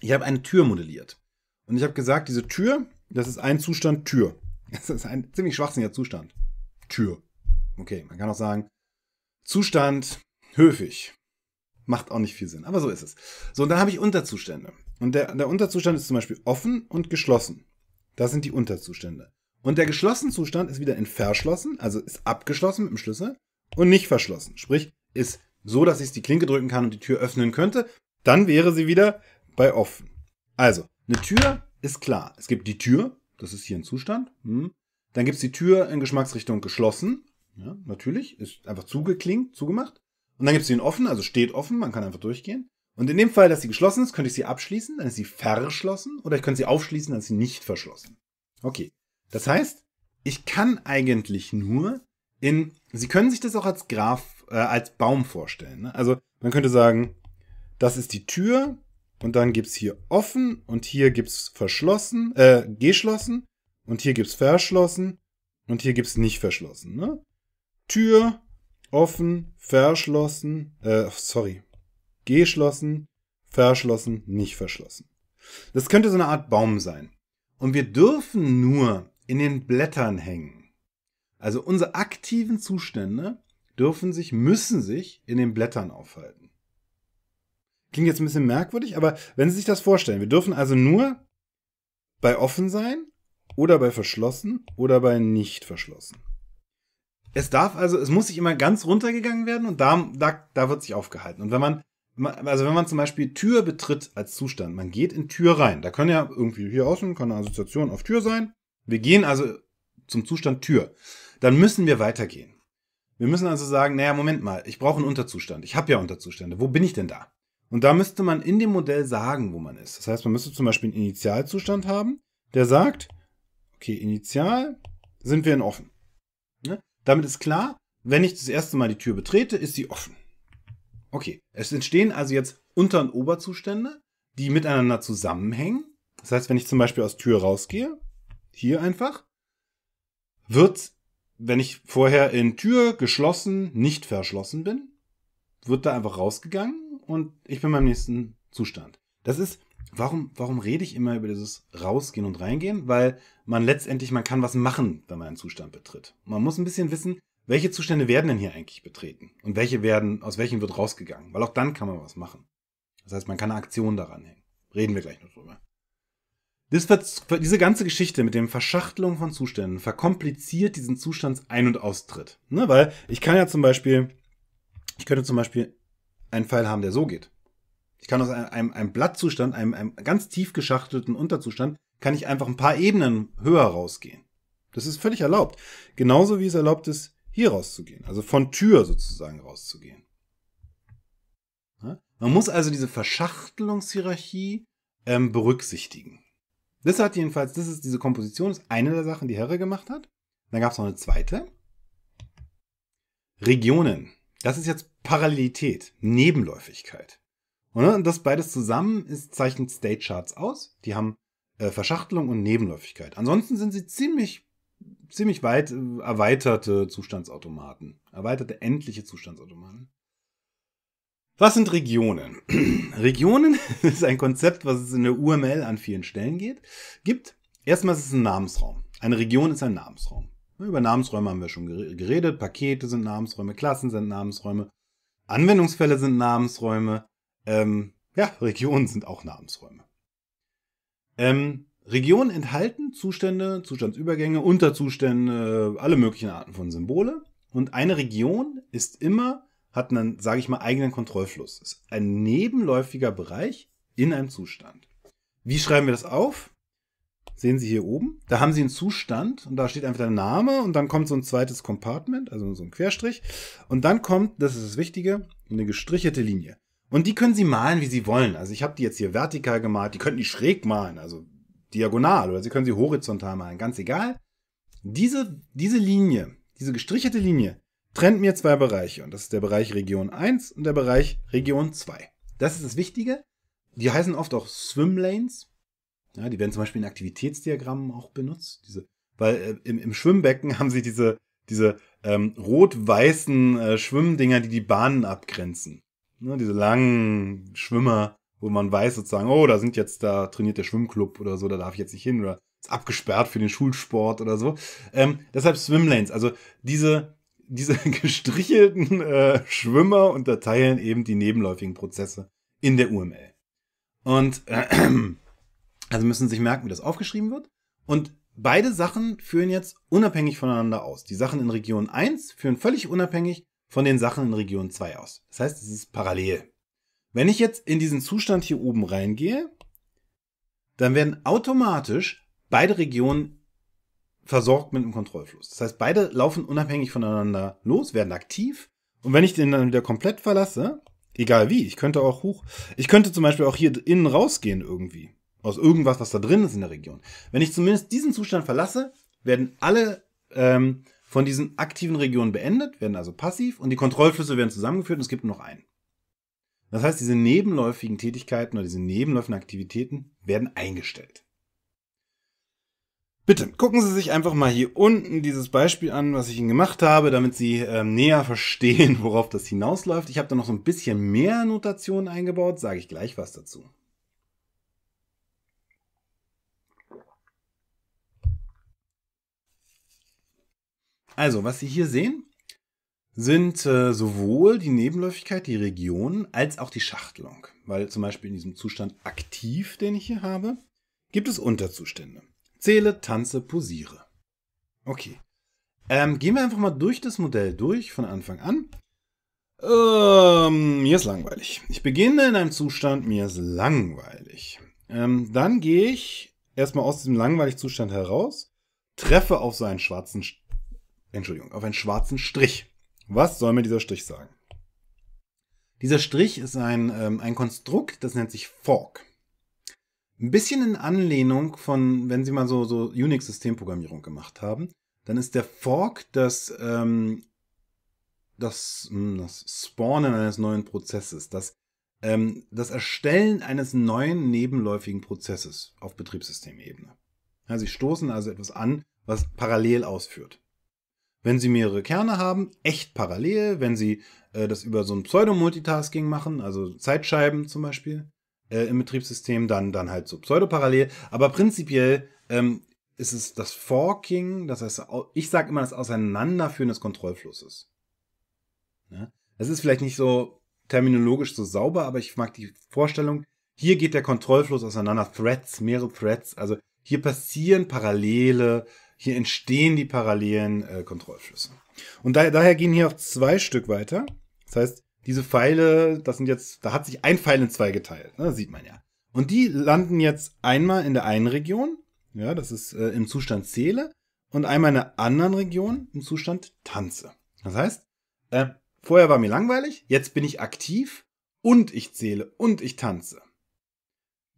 Ich habe eine Tür modelliert. Und ich habe gesagt, diese Tür, das ist ein Zustand Tür. <laughs> Das ist ein ziemlich schwachsinniger Zustand. Tür. Okay, man kann auch sagen, Zustand höfig. Macht auch nicht viel Sinn, aber so ist es. So, und dann habe ich Unterzustände. Und der, der Unterzustand ist zum Beispiel offen und geschlossen. Das sind die Unterzustände. Und der geschlossene Zustand ist wieder in verschlossen, also ist abgeschlossen mit dem Schlüssel und nicht verschlossen. Sprich, ist so, dass ich die Klinke drücken kann und die Tür öffnen könnte. Dann wäre sie wieder bei offen. Also, eine Tür ist klar. Es gibt die Tür, das ist hier ein Zustand. Hm. Dann gibt es die Tür in Geschmacksrichtung geschlossen. Ja, natürlich, ist einfach zugeklingt, zugemacht. Und dann gibt es den offen, also steht offen, man kann einfach durchgehen. Und in dem Fall, dass sie geschlossen ist, könnte ich sie abschließen, dann ist sie verschlossen oder ich könnte sie aufschließen, dann ist sie nicht verschlossen. Okay. Das heißt, ich kann eigentlich nur in, Sie können sich das auch als Graph, äh, als Baum vorstellen. Ne? Also man könnte sagen, das ist die Tür und dann gibt's hier offen und hier gibt's verschlossen, äh, geschlossen und hier gibt's verschlossen und hier gibt's nicht verschlossen. Ne? Tür, offen, verschlossen, äh, sorry, geschlossen, verschlossen, nicht verschlossen. Das könnte so eine Art Baum sein. Und wir dürfen nur in den Blättern hängen. Also unsere aktiven Zustände dürfen sich, müssen sich in den Blättern aufhalten. Klingt jetzt ein bisschen merkwürdig, aber wenn Sie sich das vorstellen, wir dürfen also nur bei offen sein oder bei verschlossen oder bei nicht verschlossen. Es darf also, es muss sich immer ganz runtergegangen werden und da, da, da wird sich aufgehalten. Und wenn man also wenn man zum Beispiel Tür betritt als Zustand, man geht in Tür rein. Da können ja irgendwie hier außen, kann eine Assoziation auf Tür sein. Wir gehen also zum Zustand Tür. Dann müssen wir weitergehen. Wir müssen also sagen, naja, Moment mal, ich brauche einen Unterzustand. Ich habe ja Unterzustände. Wo bin ich denn da? Und da müsste man in dem Modell sagen, wo man ist. Das heißt, man müsste zum Beispiel einen Initialzustand haben, der sagt, okay, initial sind wir in offen. Ne? Damit ist klar, wenn ich das erste Mal die Tür betrete, ist sie offen. Okay, es entstehen also jetzt Unter- und Oberzustände, die miteinander zusammenhängen. Das heißt, wenn ich zum Beispiel aus Tür rausgehe, hier einfach, wird, wenn ich vorher in Tür geschlossen, nicht verschlossen bin, wird da einfach rausgegangen und ich bin beim nächsten Zustand. Das ist, warum, warum rede ich immer über dieses Rausgehen und Reingehen? Weil man letztendlich, man kann was machen, wenn man einen Zustand betritt. Man muss ein bisschen wissen, welche Zustände werden denn hier eigentlich betreten und welche werden, aus welchen wird rausgegangen, weil auch dann kann man was machen. Das heißt, man kann eine Aktion daran hängen. Reden wir gleich noch drüber. Das, diese ganze Geschichte mit dem Verschachtelung von Zuständen verkompliziert diesen Zustandsein- und Austritt. Ne, weil ich kann ja zum Beispiel, ich könnte zum Beispiel einen Pfeil haben, der so geht. Ich kann aus einem, einem Blattzustand, einem, einem ganz tief geschachtelten Unterzustand, kann ich einfach ein paar Ebenen höher rausgehen. Das ist völlig erlaubt. Genauso wie es erlaubt ist, hier rauszugehen, also von Tür sozusagen rauszugehen. Man muss also diese Verschachtelungshierarchie ähm, berücksichtigen. Das hat jedenfalls, das ist diese Komposition, ist eine der Sachen, die Herre gemacht hat. Dann gab es noch eine zweite. Regionen. Das ist jetzt Parallelität, Nebenläufigkeit. Und ne, das beides zusammen ist, zeichnet State Charts aus. Die haben äh, Verschachtelung und Nebenläufigkeit. Ansonsten sind sie ziemlich ziemlich weit äh, erweiterte Zustandsautomaten. Erweiterte endliche Zustandsautomaten. Was sind Regionen? <clears throat> Regionen <laughs> ist ein Konzept, was es in der UML an vielen Stellen geht, gibt. Erstmal ist es ein Namensraum. Eine Region ist ein Namensraum. Über Namensräume haben wir schon geredet. Pakete sind Namensräume, Klassen sind Namensräume, Anwendungsfälle sind Namensräume. Ähm, ja, Regionen sind auch Namensräume. Ähm, Regionen enthalten Zustände, Zustandsübergänge, Unterzustände, alle möglichen Arten von Symbole. Und eine Region ist immer, hat einen, sage ich mal, eigenen Kontrollfluss. Ist ein nebenläufiger Bereich in einem Zustand. Wie schreiben wir das auf? Sehen Sie hier oben. Da haben Sie einen Zustand und da steht einfach der Name und dann kommt so ein zweites Compartment, also so ein Querstrich. Und dann kommt, das ist das Wichtige, eine gestrichelte Linie. Und die können Sie malen, wie Sie wollen. Also ich habe die jetzt hier vertikal gemalt, die könnten die schräg malen. Also diagonal oder Sie können sie horizontal malen, ganz egal. Diese, diese Linie, diese gestrichelte Linie, trennt mir zwei Bereiche. Und das ist der Bereich Region 1 und der Bereich Region 2. Das ist das Wichtige. Die heißen oft auch Swimlanes. Ja, die werden zum Beispiel in Aktivitätsdiagrammen auch benutzt. Diese, weil äh, im, im, Schwimmbecken <laughs> haben sie diese, diese ähm, rot-weißen äh, Schwimmdinger, die die Bahnen abgrenzen. Ne, diese langen Schwimmer, wo man weiß sozusagen, oh, da sind jetzt, da trainiert der Schwimmclub oder so, da darf ich jetzt nicht hin oder ist abgesperrt für den Schulsport oder so. Ähm, deshalb Swimlanes, also diese, diese <laughs> gestrichelten äh, Schwimmer unterteilen eben die nebenläufigen Prozesse in der UML. Und äh, <clears throat> also müssen sich merken, wie das aufgeschrieben wird. Und beide Sachen führen jetzt unabhängig voneinander aus. Die Sachen in Region 1 führen völlig unabhängig von den Sachen in Region 2 aus. Das heißt, es ist parallel. Wenn ich jetzt in diesen Zustand hier oben reingehe, dann werden automatisch beide Regionen versorgt mit einem Kontrollfluss. Das heißt, beide laufen unabhängig voneinander los, werden aktiv. Und wenn ich den dann wieder komplett verlasse, egal wie, ich könnte auch hoch, ich könnte zum Beispiel auch hier innen rausgehen irgendwie. Aus irgendwas, was da drin ist in der Region. Wenn ich zumindest diesen Zustand verlasse, werden alle ähm, von diesen aktiven Regionen beendet, werden also passiv und die Kontrollflüsse werden zusammengeführt und es gibt nur noch einen. Das heißt, diese nebenläufigen Tätigkeiten oder diese nebenläufigen Aktivitäten werden eingestellt. Bitte gucken Sie sich einfach mal hier unten dieses Beispiel an, was ich Ihnen gemacht habe, damit Sie äh, näher <laughs> verstehen, worauf das hinausläuft. Ich habe da noch so ein bisschen mehr Notationen eingebaut, sage ich gleich was dazu. Also, was Sie hier sehen, sind äh, sowohl die Nebenläufigkeit, die Region, als auch die Schachtelung. Weil zum Beispiel in diesem Zustand aktiv, den ich hier habe, gibt es Unterzustände. Zähle, tanze, posiere. Okay. Ähm, gehen wir einfach mal durch das Modell durch von Anfang an. Ähm, mir ist langweilig. Ich beginne in einem Zustand, mir ist langweilig. Ähm, dann gehe ich erstmal aus diesem langweiligen Zustand heraus, treffe auf so einen schwarzen, Entschuldigung, auf einen schwarzen Strich. Was soll mir dieser Strich sagen? Dieser Strich ist ein, ähm, ein Konstrukt, das nennt sich Fork. Ein bisschen in Anlehnung von, wenn Sie mal so, so Unix-Systemprogrammierung gemacht haben, dann ist der Fork das, ähm, das, hm, das Spawnen eines neuen Prozesses, das, ähm, das Erstellen eines neuen nebenläufigen Prozesses auf Betriebssystemebene. Ja, Sie stoßen also etwas an, was parallel ausführt. Wenn Sie mehrere Kerne haben, echt parallel. Wenn Sie äh, das über so ein Pseudo-Multitasking machen, also Zeitscheiben zum Beispiel äh, im Betriebssystem, dann, dann halt so Pseudo-Parallel. Aber prinzipiell ähm, ist es das Forking, das heißt, ich sage immer das Auseinanderführen des Kontrollflusses. Ja? Ne? Das ist vielleicht nicht so terminologisch so sauber, aber ich mag die Vorstellung, hier geht der Kontrollfluss auseinander, Threads, mehrere Threads, also hier passieren parallele hier entstehen die parallelen äh, Kontrollflüsse. Und da, daher gehen hier auch zwei Stück weiter. Das heißt, diese Pfeile, das sind jetzt, da hat sich ein Pfeil in zwei geteilt, ne? sieht man ja. Und die landen jetzt einmal in der einen Region, ja, das ist äh, im Zustand Zähle, und einmal in der anderen Region im Zustand Tanze. Das heißt, äh, vorher war mir langweilig, jetzt bin ich aktiv und ich zähle und ich tanze.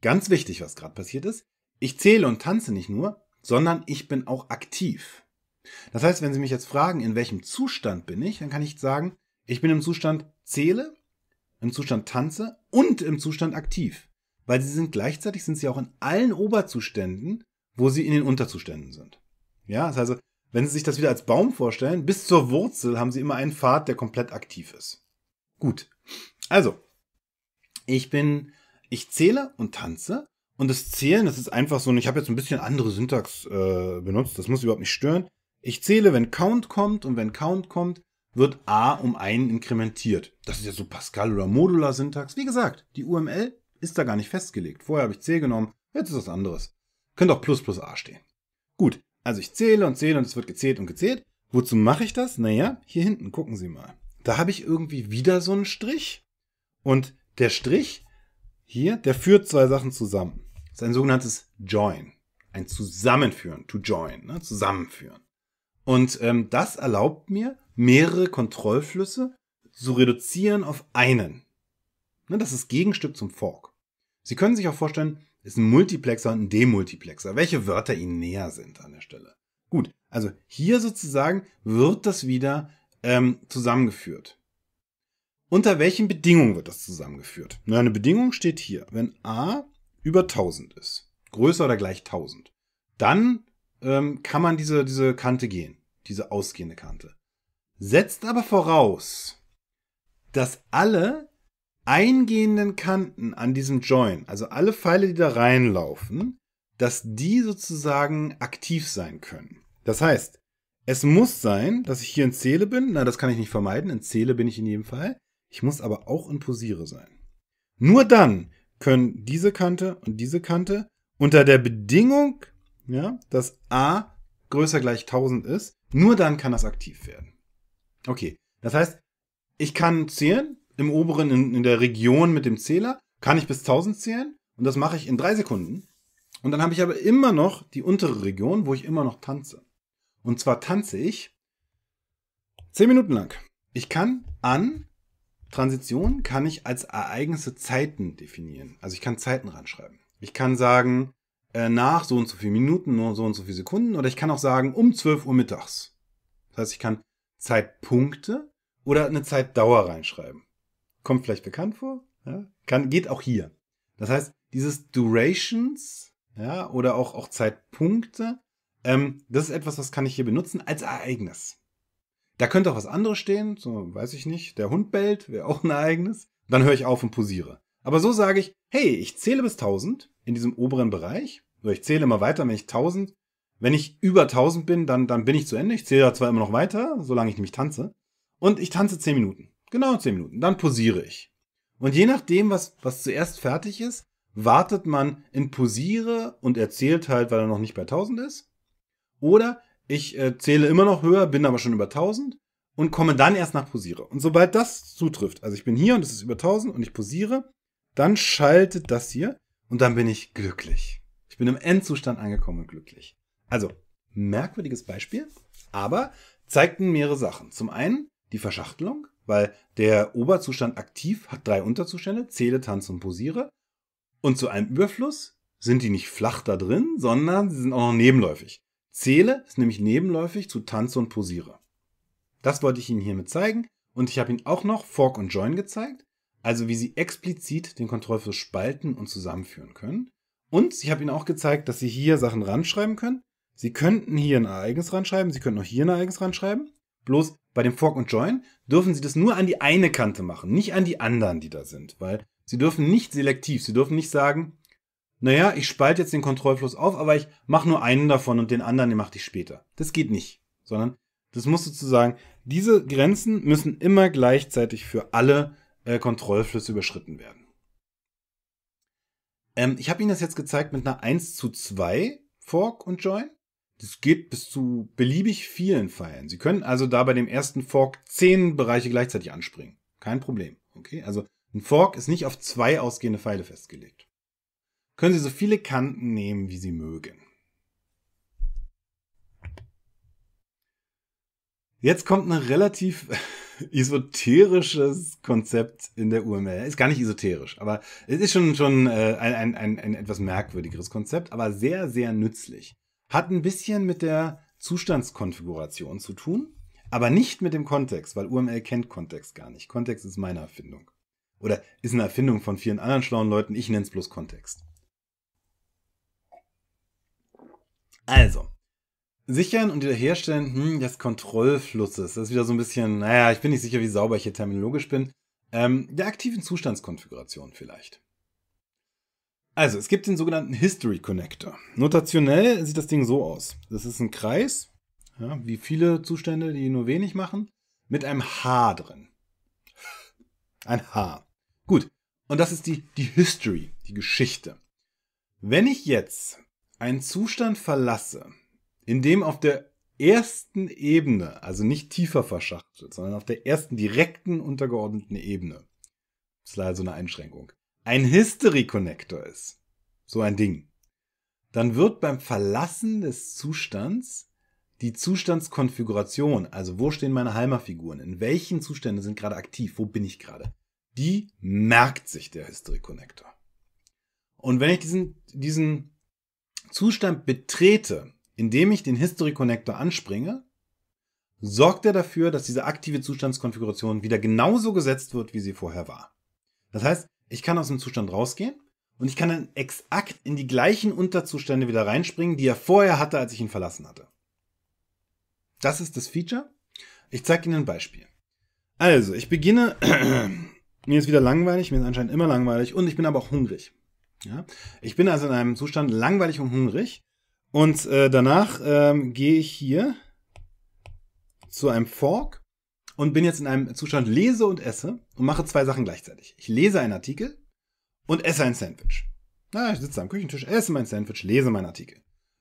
Ganz wichtig, was gerade passiert ist. Ich zähle und tanze nicht nur, sondern ich bin auch aktiv. Das heißt, wenn Sie mich jetzt fragen, in welchem Zustand bin ich, dann kann ich sagen, ich bin im Zustand zähle, im Zustand tanze und im Zustand aktiv. Weil sie sind gleichzeitig sind sie auch in allen Oberzuständen, wo sie in den Unterzuständen sind. Ja, das heißt, wenn Sie sich das wieder als Baum vorstellen, bis zur Wurzel haben Sie immer einen Pfad, der komplett aktiv ist. Gut. Also, ich bin, ich zähle und tanze und das Zählen, das ist einfach so, und ich habe jetzt ein bisschen andere Syntax äh, benutzt, das muss überhaupt nicht stören. Ich zähle, wenn Count kommt und wenn Count kommt, wird A um einen inkrementiert. Das ist ja so Pascal- oder Modular-Syntax. Wie gesagt, die UML ist da gar nicht festgelegt. Vorher habe ich C genommen, jetzt ist was anderes. Könnte auch plus plus A stehen. Gut, also ich zähle und zähle und es wird gezählt und gezählt. Wozu mache ich das? Naja, hier hinten, gucken Sie mal. Da habe ich irgendwie wieder so einen Strich. Und der Strich hier, der führt zwei Sachen zusammen ist ein sogenanntes Join. Ein Zusammenführen, to join, ne? zusammenführen. Und ähm, das erlaubt mir, mehrere Kontrollflüsse zu reduzieren auf einen. Ne? Das ist das Gegenstück zum Fork. Sie können sich auch vorstellen, es ist ein Multiplexer und ein Demultiplexer, welche Wörter Ihnen näher sind an der Stelle. Gut, also hier sozusagen wird das wieder ähm, zusammengeführt. Unter welchen Bedingungen wird das zusammengeführt? eine Bedingung steht hier. Wenn A über 1000 ist, größer oder gleich 1000, dann ähm, kann man diese, diese Kante gehen, diese ausgehende Kante. Setzt aber voraus, dass alle eingehenden Kanten an diesem Join, also alle Pfeile, die da reinlaufen, dass die sozusagen aktiv sein können. Das heißt, es muss sein, dass ich hier in Zähle bin. Na, das kann ich nicht vermeiden. In Zähle bin ich in jedem Fall. Ich muss aber auch in Posiere sein. Nur dann können diese Kante und diese Kante unter der Bedingung, ja, dass a größer gleich 1000 ist, nur dann kann das aktiv werden. Okay, das heißt, ich kann zählen im oberen, in, in der Region mit dem Zähler, kann ich bis 1000 zählen und das mache ich in drei Sekunden. Und dann habe ich aber immer noch die untere Region, wo ich immer noch tanze. Und zwar tanze ich 10 Minuten lang. Ich kann an Transition kann ich als Ereignisse Zeiten definieren. Also ich kann Zeiten ranschreiben. Ich kann sagen, äh, nach so und so viel Minuten, nur so und so viel Sekunden. Oder ich kann auch sagen, um 12 Uhr mittags. Das heißt, ich kann Zeitpunkte oder eine Zeitdauer reinschreiben. Kommt vielleicht bekannt vor. Ja? Kann, geht auch hier. Das heißt, dieses Durations ja, oder auch, auch Zeitpunkte, ähm, das ist etwas, was kann ich hier benutzen als Ereignis. Da könnte auch was anderes stehen, so weiß ich nicht. Der Hund bellt, wäre auch ein Ereignis. Dann höre ich auf und posiere. Aber so sage ich, hey, ich zähle bis 1000 in diesem oberen Bereich. So, ich zähle immer weiter, wenn ich 1000. Wenn ich über 1000 bin, dann, dann bin ich zu Ende. Ich zähle zwar immer noch weiter, solange ich nämlich tanze. Und ich tanze 10 Minuten. Genau 10 Minuten. Dann posiere ich. Und je nachdem, was, was zuerst fertig ist, wartet man in Posiere und erzählt halt, weil er noch nicht bei 1000 ist. Oder ich äh, zähle immer noch höher, bin aber schon über 1000 und komme dann erst nach Posiere. Und sobald das zutrifft, also ich bin hier und es ist über 1000 und ich posiere, dann schaltet das hier und dann bin ich glücklich. Ich bin im Endzustand angekommen und glücklich. Also, merkwürdiges Beispiel, aber zeigten mehrere Sachen. Zum einen die Verschachtelung, weil der Oberzustand aktiv hat drei Unterzustände, zähle, tanze und posiere. Und zu einem Überfluss sind die nicht flach da drin, sondern sie sind auch noch nebenläufig. Zähle ist nämlich nebenläufig zu Tanze und Posiere. Das wollte ich Ihnen hiermit zeigen und ich habe Ihnen auch noch Fork und Join gezeigt, also wie Sie explizit den Kontrollfluss spalten und zusammenführen können. Und ich habe Ihnen auch gezeigt, dass Sie hier Sachen ranschreiben können. Sie könnten hier ein Ereignis ranschreiben, Sie könnten auch hier ein Ereignis ranschreiben. Bloß bei dem Fork und Join dürfen Sie das nur an die eine Kante machen, nicht an die anderen, die da sind, weil Sie dürfen nicht selektiv, Sie dürfen nicht sagen, naja, ich spalte jetzt den Kontrollfluss auf, aber ich mache nur einen davon und den anderen, den mache ich später. Das geht nicht, sondern das muss sozusagen, diese Grenzen müssen immer gleichzeitig für alle äh, Kontrollflüsse überschritten werden. Ähm, ich habe Ihnen das jetzt gezeigt mit einer 1 zu 2 Fork und Join. Das geht bis zu beliebig vielen Pfeilen. Sie können also da bei dem ersten Fork zehn Bereiche gleichzeitig anspringen. Kein Problem. Okay, also ein Fork ist nicht auf zwei ausgehende Pfeile festgelegt können Sie so viele Kanten nehmen, wie Sie mögen. Jetzt kommt ein relativ <laughs> esoterisches Konzept in der UML. Ist gar nicht esoterisch, aber es ist schon, schon äh, ein, ein, ein etwas merkwürdigeres Konzept, aber sehr, sehr nützlich. Hat ein bisschen mit der Zustandskonfiguration zu tun, aber nicht mit dem Kontext, weil UML kennt Kontext gar nicht. Kontext ist meine Erfindung. Oder ist eine Erfindung von vielen anderen schlauen Leuten. Ich nenne es bloß Kontext. Also, sichern und wiederherstellen hm, des Kontrollflusses. Das ist wieder so ein bisschen, naja, ich bin nicht sicher, wie sauber ich hier terminologisch bin. Ähm, der aktiven Zustandskonfiguration vielleicht. Also, es gibt den sogenannten History Connector. Notationell sieht das Ding so aus. Das ist ein Kreis, ja, wie viele Zustände, die nur wenig machen, mit einem H drin. Ein H. Gut. Und das ist die, die History, die Geschichte. Wenn ich jetzt einen Zustand verlasse, in dem auf der ersten Ebene, also nicht tiefer verschachtelt, sondern auf der ersten direkten untergeordneten Ebene, ist leider so eine Einschränkung, ein History Connector ist, so ein Ding, dann wird beim Verlassen des Zustands die Zustandskonfiguration, also wo stehen meine Heimerfiguren, in welchen Zuständen sind gerade aktiv, wo bin ich gerade, die merkt sich der History Connector. Und wenn ich diesen, diesen Zustand betrete, indem ich den History Connector anspringe, sorgt er dafür, dass diese aktive Zustandskonfiguration wieder genauso gesetzt wird, wie sie vorher war. Das heißt, ich kann aus dem Zustand rausgehen und ich kann dann exakt in die gleichen Unterzustände wieder reinspringen, die er vorher hatte, als ich ihn verlassen hatte. Das ist das Feature. Ich zeige Ihnen ein Beispiel. Also, ich beginne, <clears throat> mir ist wieder langweilig, mir ist anscheinend immer langweilig und ich bin aber auch hungrig. Ja? Ich bin also in einem Zustand langweilig und hungrig. Und äh, danach ähm, gehe ich hier zu einem Fork und bin jetzt in einem Zustand lese und esse und mache zwei Sachen gleichzeitig. Ich lese einen Artikel und esse ein Sandwich. Na, ich sitze am Küchentisch, esse mein Sandwich, lese meinen Artikel.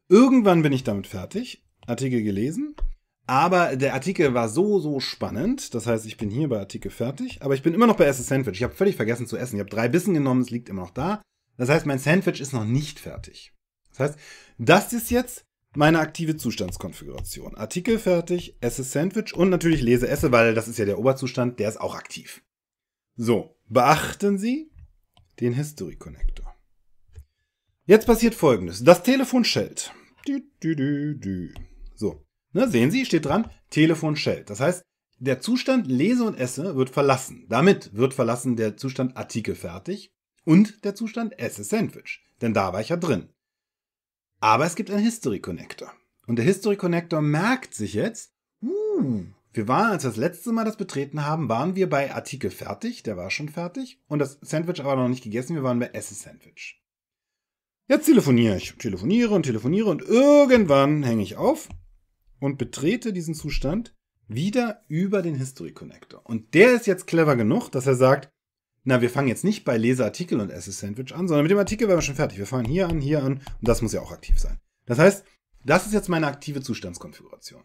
Irgendwann bin ich damit fertig, Artikel gelesen, aber der Artikel war so, so spannend. Das heißt, ich bin hier bei Artikel fertig, aber ich bin immer noch bei erstes Sandwich. Ich habe völlig vergessen zu essen. Ich habe drei Bissen genommen, es liegt immer noch da. Das heißt, mein Sandwich ist noch nicht fertig. Das heißt, das ist jetzt meine aktive Zustandskonfiguration. Artikel fertig, esse Sandwich und natürlich lese esse, weil das ist ja der Oberzustand, der ist auch aktiv. So, beachten Sie den History Connector. Jetzt passiert folgendes. Das Telefon schellt. Dü, dü, dü, dü. So, ne, sehen Sie, steht dran, Telefon schellt. Das heißt, der Zustand lese und esse wird verlassen. Damit wird verlassen der Zustand Artikel fertig und der Zustand esse Sandwich, denn da war ich ja drin. Aber es gibt einen History Connector. Und der History Connector merkt sich jetzt, uh, wir waren, als wir das letzte Mal das betreten haben, waren wir bei Artikel fertig, der war schon fertig, und das Sandwich aber noch nicht gegessen, wir waren bei Esse Sandwich. Jetzt telefoniere ich, telefoniere und telefoniere und irgendwann hänge ich auf und betrete diesen Zustand wieder über den History Connector. Und der ist jetzt clever genug, dass er sagt, na, wir fangen jetzt nicht bei Leseartikel und Essay Sandwich an, sondern mit dem Artikel werden wir schon fertig. Wir fangen hier an, hier an und das muss ja auch aktiv sein. Das heißt, das ist jetzt meine aktive Zustandskonfiguration.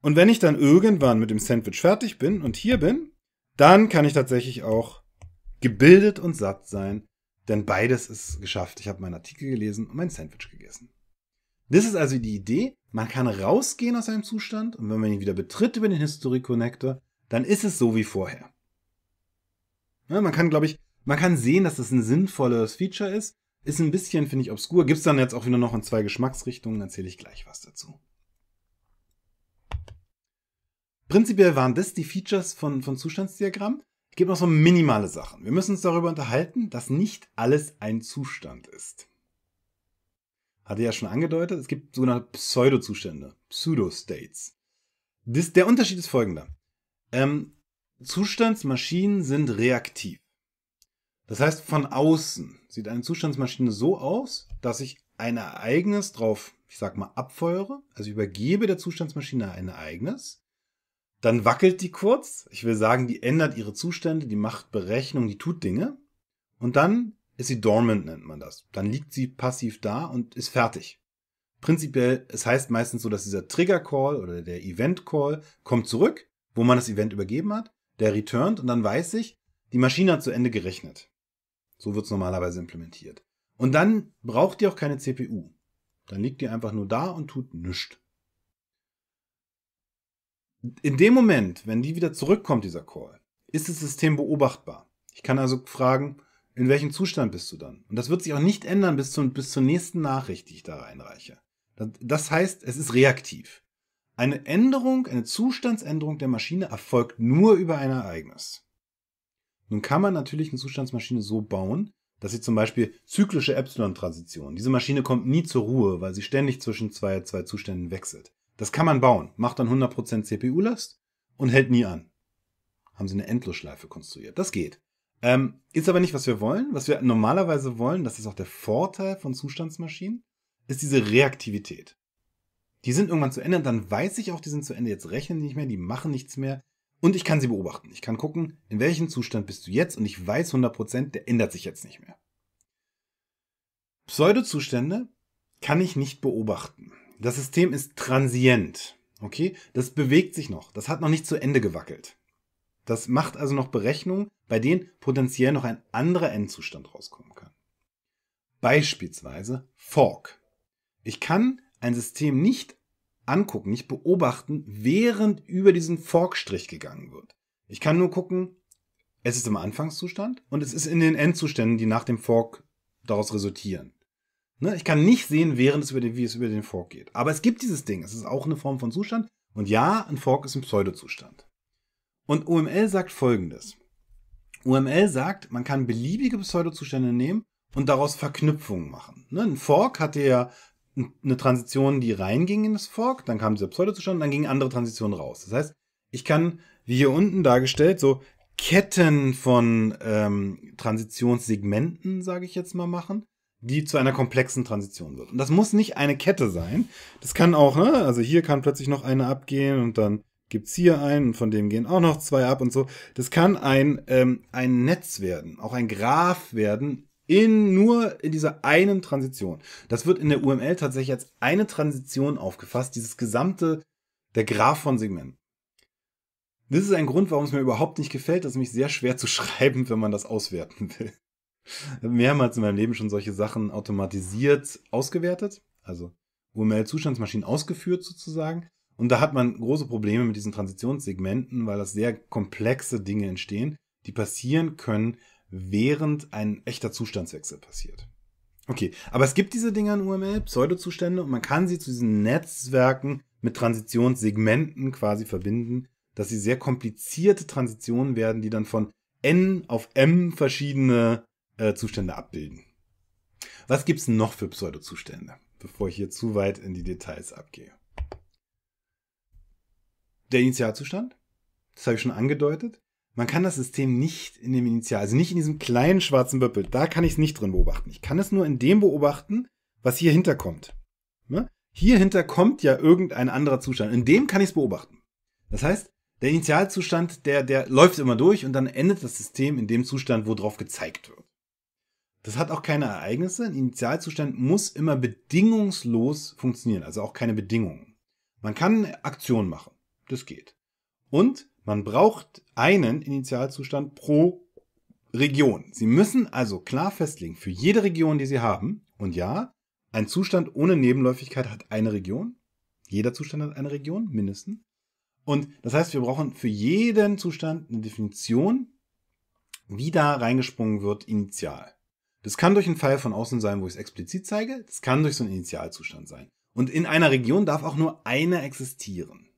Und wenn ich dann irgendwann mit dem Sandwich fertig bin und hier bin, dann kann ich tatsächlich auch gebildet und satt sein, denn beides ist geschafft. Ich habe meinen Artikel gelesen und mein Sandwich gegessen. Das ist also die Idee, man kann rausgehen aus einem Zustand und wenn man ihn wieder betritt über den History Connector, dann ist es so wie vorher. Ne, man kann, glaube ich, man kann sehen, dass das ein sinnvolles Feature ist. Ist ein bisschen, finde ich, obskur. Gibt es dann jetzt auch wieder noch in zwei Geschmacksrichtungen, erzähle ich gleich was dazu. Prinzipiell waren das die Features von, von Zustandsdiagramm. Es gibt noch so minimale Sachen. Wir müssen uns darüber unterhalten, dass nicht alles ein Zustand ist. Hatte ja schon angedeutet, es gibt sogenannte Pseudo-Zustände, Pseudo-States. der Unterschied ist folgender. Ähm, Zustandsmaschinen sind reaktiv. Das heißt, von außen sieht eine Zustandsmaschine so aus, dass ich ein Ereignis drauf, ich sag mal, abfeuere, also übergebe der Zustandsmaschine ein Ereignis, dann wackelt die kurz, ich will sagen, die ändert ihre Zustände, die macht Berechnungen, die tut Dinge, und dann ist sie dormant, nennt man das. Dann liegt sie passiv da und ist fertig. Prinzipiell, es heißt meistens so, dass dieser Trigger Call oder der Event Call kommt zurück, wo man das Event übergeben hat, der returnt und dann weiß ich, die Maschine hat zu Ende gerechnet. So wird es normalerweise implementiert. Und dann braucht die auch keine CPU. Dann liegt die einfach nur da und tut nichts. In dem Moment, wenn die wieder zurückkommt, dieser Call, ist das System beobachtbar. Ich kann also fragen, in welchem Zustand bist du dann? Und das wird sich auch nicht ändern bis, zum, bis zur nächsten Nachricht, die ich da reinreiche. Das heißt, es ist reaktiv. Eine Änderung, eine Zustandsänderung der Maschine erfolgt nur über ein Ereignis. Nun kann man natürlich eine Zustandsmaschine so bauen, dass sie zum Beispiel zyklische epsilon transition diese Maschine kommt nie zur Ruhe, weil sie ständig zwischen zwei, zwei Zuständen wechselt. Das kann man bauen, macht dann 100% CPU-Last und hält nie an. Haben sie eine Endlosschleife konstruiert. Das geht. Ähm, ist aber nicht, was wir wollen. Was wir normalerweise wollen, das ist auch der Vorteil von Zustandsmaschinen, ist diese Reaktivität. Die sind irgendwann zu Ende, dann weiß ich auch, die sind zu Ende. Jetzt rechnen die nicht mehr, die machen nichts mehr. Und ich kann sie beobachten. Ich kann gucken, in welchem Zustand bist du jetzt und ich weiß 100%, der ändert sich jetzt nicht mehr. Pseudozustände kann ich nicht beobachten. Das System ist transient. Okay? Das bewegt sich noch. Das hat noch nicht zu Ende gewackelt. Das macht also noch Berechnungen, bei denen potenziell noch ein anderer Endzustand rauskommen kann. Beispielsweise Fork. Ich kann ein System nicht angucken, nicht beobachten, während über diesen Forkstrich gegangen wird. Ich kann nur gucken, es ist im Anfangszustand und es ist in den Endzuständen, die nach dem Fork daraus resultieren. Ne, ich kann nicht sehen, während es über den, wie es über den Fork geht. Aber es gibt dieses Ding. Es ist auch eine Form von Zustand. Und ja, ein Fork ist ein Pseudozustand. Und UML sagt folgendes. UML sagt, man kann beliebige Pseudozustände nehmen und daraus Verknüpfungen machen. Ne, ein Fork hat ja eine Transition, die reinging in das Fork, dann kam dieser Pseudo-Zustand, dann gingen andere Transitionen raus. Das heißt, ich kann, wie hier unten dargestellt, so Ketten von ähm, Transitionssegmenten, sage ich jetzt mal, machen, die zu einer komplexen Transition wird. Und das muss nicht eine Kette sein. Das kann auch, ne? Also hier kann plötzlich noch eine abgehen und dann gibt's hier einen und von dem gehen auch noch zwei ab und so. Das kann ein, ähm, ein Netz werden, auch ein Graph werden in, nur in dieser einen Transition. Das wird in der UML tatsächlich als eine Transition aufgefasst, dieses gesamte, der Graph von Segmenten. Das ist ein Grund, warum es mir überhaupt nicht gefällt. Das ist nämlich sehr schwer zu <laughs> schreiben, wenn man das auswerten will. Mehrmals in meinem Leben schon solche Sachen automatisiert ausgewertet, also UML-Zustandsmaschinen ausgeführt sozusagen. Und da hat man große Probleme mit diesen Transitionssegmenten, weil das sehr komplexe Dinge entstehen, die passieren können, während ein echter Zustandswechsel passiert. Okay, aber es gibt diese Dinger in UML, Pseudozustände, und man kann sie zu diesen Netzwerken mit Transitionssegmenten quasi verbinden, dass sie sehr komplizierte Transitionen werden, die dann von N auf M verschiedene äh, Zustände abbilden. Was gibt's noch für Pseudozustände, bevor ich hier zu weit in die Details abgehe? Der Initialzustand, das habe ich schon angedeutet man kann das System nicht in dem Initial, also nicht in diesem kleinen schwarzen Böppel, da kann ich es nicht drin beobachten. Ich kann es nur in dem beobachten, was hier hinterkommt. Ne? Hier hinter kommt ja irgendein anderer Zustand. In dem kann ich es beobachten. Das heißt, der Initialzustand, der, der läuft immer durch und dann endet das System in dem Zustand, wo drauf gezeigt wird. Das hat auch keine Ereignisse. Ein Initialzustand muss immer bedingungslos funktionieren, also auch keine Bedingungen. Man kann Aktionen machen. Das geht. Und man braucht einen Initialzustand pro Region. Sie müssen also klar festlegen, für jede Region, die Sie haben, und ja, ein Zustand ohne Nebenläufigkeit hat eine Region. Jeder Zustand hat eine Region, mindestens. Und das heißt, wir brauchen für jeden Zustand eine Definition, wie da reingesprungen wird initial. Das kann durch einen Pfeil von außen sein, wo ich es explizit zeige. Das kann durch so einen Initialzustand sein. Und in einer Region darf auch nur einer existieren.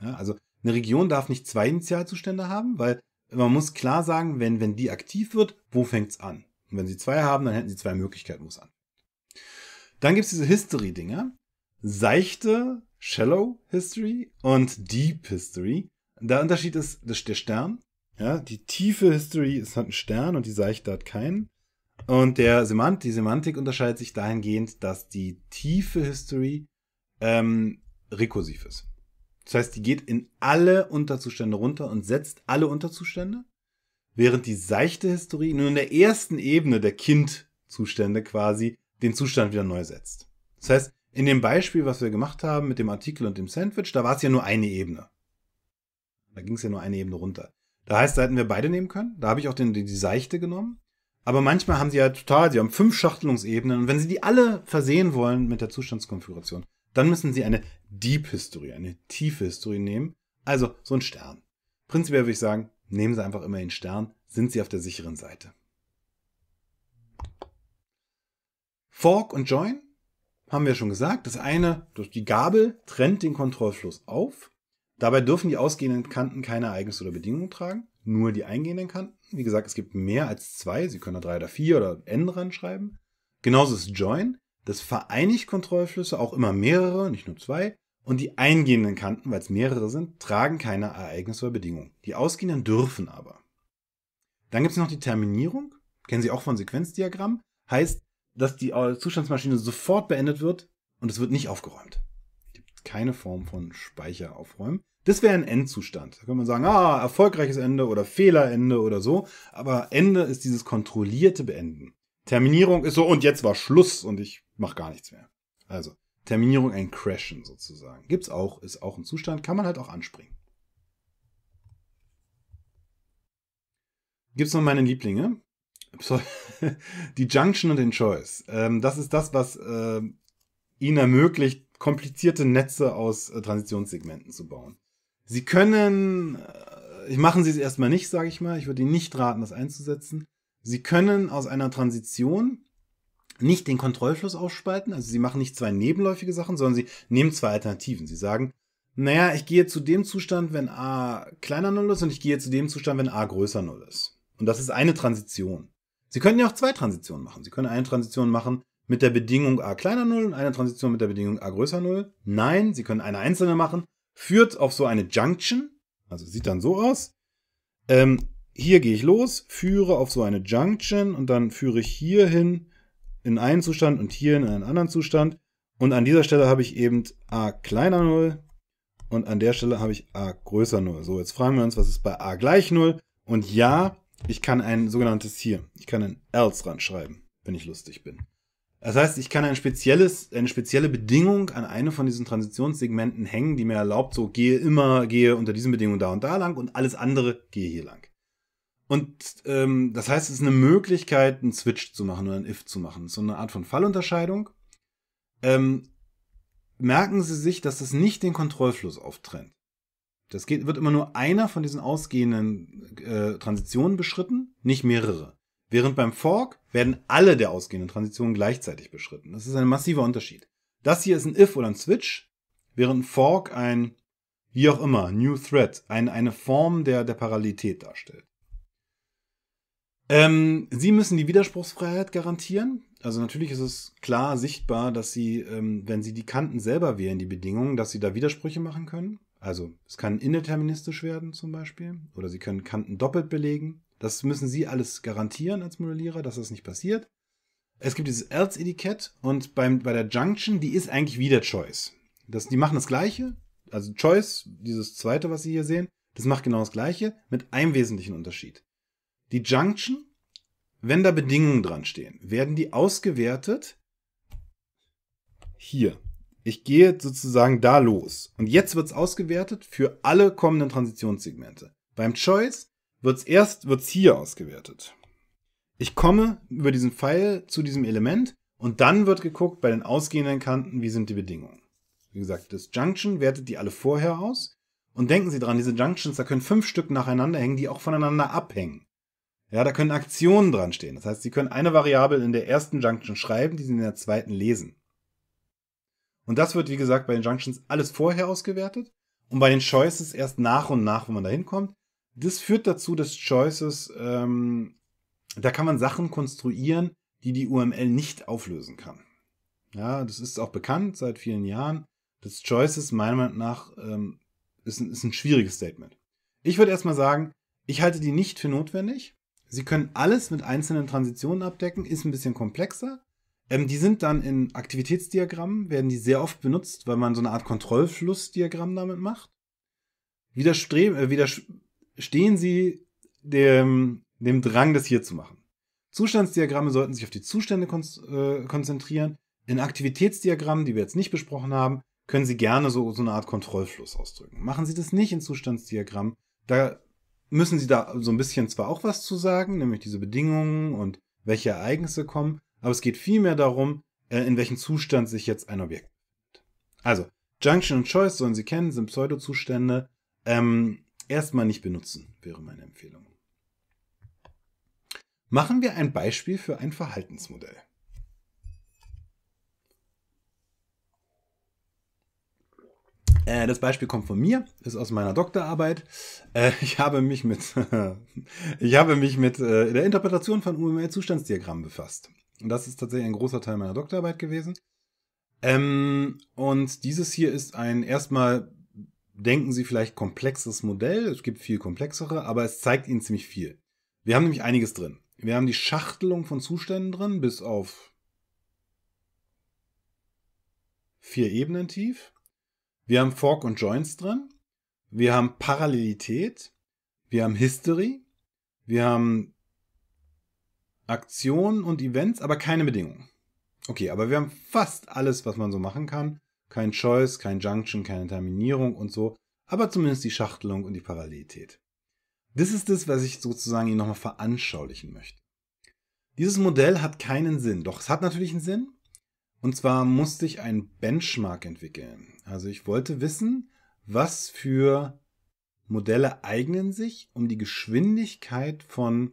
Ja, also eine Region darf nicht zwei Initialzustände haben, weil man muss klar sagen, wenn, wenn die aktiv wird, wo fängt's an? Und wenn sie zwei haben, dann hätten sie zwei Möglichkeiten, wo es an. Dann gibt's diese History-Dinger. Seichte, Shallow History und Deep History. Der Unterschied ist, das der Stern. Ja, die tiefe History ist, halt ein Stern und die seichte hat keinen. Und der Semant, die Semantik unterscheidet sich dahingehend, dass die tiefe History ähm, rekursiv ist. Das heißt, die geht in alle Unterzustände runter und setzt alle Unterzustände, während die seichte Historie nur in der ersten Ebene der Kindzustände quasi den Zustand wieder neu setzt. Das heißt, in dem Beispiel, was wir gemacht haben mit dem Artikel und dem Sandwich, da war es ja nur eine Ebene. Da ging es ja nur eine Ebene runter. Da heißt, da hätten wir beide nehmen können. Da habe ich auch den, die, die seichte genommen. Aber manchmal haben sie ja total, sie haben fünf Schachtelungsebenen und wenn sie die alle versehen wollen mit der Zustandskonfiguration, dann müssen sie eine Deep History, eine tiefe History nehmen. Also so ein Stern. Prinzipiell würde ich sagen, nehmen Sie einfach immer den Stern, sind Sie auf der sicheren Seite. Fork und Join haben wir schon gesagt. Das eine durch die Gabel trennt den Kontrollfluss auf. Dabei dürfen die ausgehenden Kanten keine Ereignisse oder Bedingungen tragen, nur die eingehenden Kanten. Wie gesagt, es gibt mehr als zwei. Sie können da drei oder vier oder N dran schreiben. Genauso ist Join. Das vereinigt Kontrollflüsse, auch immer mehrere, nicht nur zwei, und die eingehenden Kanten, weil es mehrere sind, tragen keine Ereignisse oder Bedingungen. Die ausgehenden dürfen aber. Dann gibt es noch die Terminierung. Kennen Sie auch von Sequenzdiagramm? Heißt, dass die Zustandsmaschine sofort beendet wird und es wird nicht aufgeräumt. Es gibt keine Form von Speicher aufräumen. Das wäre ein Endzustand. Da könnte man sagen, ah, erfolgreiches Ende oder Fehlerende oder so. Aber Ende ist dieses kontrollierte Beenden. Terminierung ist so, und jetzt war Schluss und ich mache gar nichts mehr. Also, Terminierung ein Crashen sozusagen. Gibt's auch, ist auch ein Zustand, kann man halt auch anspringen. Gibt's noch meine Lieblinge? <laughs> Die Junction und den Choice. Ähm, das ist das, was ähm, ihnen ermöglicht, komplizierte Netze aus äh, Transitionssegmenten zu bauen. Sie können, äh, machen sie es erstmal nicht, sage ich mal, ich würde Ihnen nicht raten, das einzusetzen. Sie können aus einer Transition nicht den Kontrollfluss aufspalten. Also sie machen nicht zwei nebenläufige Sachen, sondern sie nehmen zwei Alternativen. Sie sagen, naja, ich gehe zu dem Zustand, wenn a kleiner Null ist und ich gehe zu dem Zustand, wenn a größer Null ist. Und das ist eine Transition. Sie können ja auch zwei Transitionen machen. Sie können eine Transition machen mit der Bedingung a kleiner Null und eine Transition mit der Bedingung a größer Null. Nein, Sie können eine einzelne machen, führt auf so eine Junction. Also sieht dann so aus. Ähm, hier gehe ich los, führe auf so eine Junction und dann führe ich hier hin in einen Zustand und hier in einen anderen Zustand. Und an dieser Stelle habe ich eben a kleiner 0 und an der Stelle habe ich a größer 0. So, jetzt fragen wir uns, was ist bei a gleich 0? Und ja, ich kann ein sogenanntes hier, ich kann ein else ranschreiben, wenn ich lustig bin. Das heißt, ich kann ein spezielles, eine spezielle Bedingung an eine von diesen Transitionssegmenten hängen, die mir erlaubt, so gehe immer, gehe unter diesen Bedingungen da und da lang und alles andere gehe hier lang. Und ähm, das heißt, es ist eine Möglichkeit, einen Switch zu machen oder ein If zu machen. So eine Art von Fallunterscheidung. Ähm, merken Sie sich, dass das nicht den Kontrollfluss auftrennt. Das geht, wird immer nur einer von diesen ausgehenden äh, Transitionen beschritten, nicht mehrere. Während beim Fork werden alle der ausgehenden Transitionen gleichzeitig beschritten. Das ist ein massiver Unterschied. Das hier ist ein If oder ein Switch, während ein Fork ein, wie auch immer, New Thread, ein, eine Form der, der Parallelität darstellt. Ähm, sie müssen die Widerspruchsfreiheit garantieren. Also natürlich ist es klar sichtbar, dass sie, ähm, wenn sie die Kanten selber wählen, die Bedingungen, dass sie da Widersprüche machen können. Also es kann indeterministisch werden zum Beispiel. Oder sie können Kanten doppelt belegen. Das müssen sie alles garantieren als Modellierer, dass das nicht passiert. Es gibt dieses Else-Etikett und beim, bei der Junction, die ist eigentlich wieder Choice. Das, die machen das Gleiche. Also Choice, dieses zweite, was Sie hier sehen, das macht genau das Gleiche mit einem wesentlichen Unterschied. Die Junction, wenn da Bedingungen dran stehen, werden die ausgewertet hier. Ich gehe sozusagen da los. Und jetzt wird es ausgewertet für alle kommenden Transitionssegmente. Beim Choice wird es erst wird's hier ausgewertet. Ich komme über diesen Pfeil zu diesem Element und dann wird geguckt bei den ausgehenden Kanten, wie sind die Bedingungen. Wie gesagt, das Junction wertet die alle vorher aus. Und denken Sie dran, diese Junctions, da können fünf Stück nacheinander hängen, die auch voneinander abhängen. Ja, da können Aktionen dran stehen. Das heißt, Sie können eine Variable in der ersten Junction schreiben, die Sie in der zweiten lesen. Und das wird, wie gesagt, bei den Junctions alles vorher ausgewertet und bei den Choices erst nach und nach, wenn man da hinkommt. Das führt dazu, dass Choices, ähm, da kann man Sachen konstruieren, die die UML nicht auflösen kann. Ja, das ist auch bekannt seit vielen Jahren. Das Choices, meiner Meinung nach, ähm, ist, ein, ist ein schwieriges Statement. Ich würde erstmal sagen, ich halte die nicht für notwendig. Sie können alles mit einzelnen Transitionen abdecken, ist ein bisschen komplexer. Ähm, die sind dann in Aktivitätsdiagrammen, werden die sehr oft benutzt, weil man so eine Art Kontrollflussdiagramm damit macht. Widerstreben, äh, widerstehen sie dem, dem Drang, das hier zu machen. Zustandsdiagramme sollten sich auf die Zustände äh, konzentrieren. In Aktivitätsdiagrammen, die wir jetzt nicht besprochen haben, können Sie gerne so, so eine Art Kontrollfluss ausdrücken. Machen Sie das nicht in Zustandsdiagrammen. Da müssen sie da so ein bisschen zwar auch was zu sagen, nämlich diese Bedingungen und welche Ereignisse kommen, aber es geht vielmehr darum, äh, in welchem Zustand sich jetzt ein Objekt befindet. Also, Junction und Choice sollen Sie kennen, sind Pseudozustände. Ähm, erstmal nicht benutzen, wäre meine Empfehlung. Machen wir ein Beispiel für ein Verhaltensmodell. Äh, das Beispiel kommt von mir, ist aus meiner Doktorarbeit. Äh, ich habe mich mit, <laughs> ich habe mich mit äh, der Interpretation von UML-Zustandsdiagrammen befasst. Und das ist tatsächlich ein großer Teil meiner Doktorarbeit gewesen. Ähm, und dieses hier ist ein erstmal, denken Sie vielleicht komplexes Modell. Es gibt viel komplexere, aber es zeigt Ihnen ziemlich viel. Wir haben nämlich einiges drin. Wir haben die Schachtelung von Zuständen drin, bis auf vier Ebenen tief. Wir haben Fork und Joins drin. Wir haben Parallelität. Wir haben History. Wir haben Aktionen und Events, aber keine Bedingungen. Okay, aber wir haben fast alles, was man so machen kann. Kein Choice, kein Junction, keine Terminierung und so, aber zumindest die Schachtelung und die Parallelität. Das ist das, was ich sozusagen Ihnen nochmal veranschaulichen möchte. Dieses Modell hat keinen Sinn, doch es hat natürlich einen Sinn. Und zwar musste ich einen Benchmark entwickeln. Also ich wollte wissen, was für Modelle eignen sich, um die Geschwindigkeit von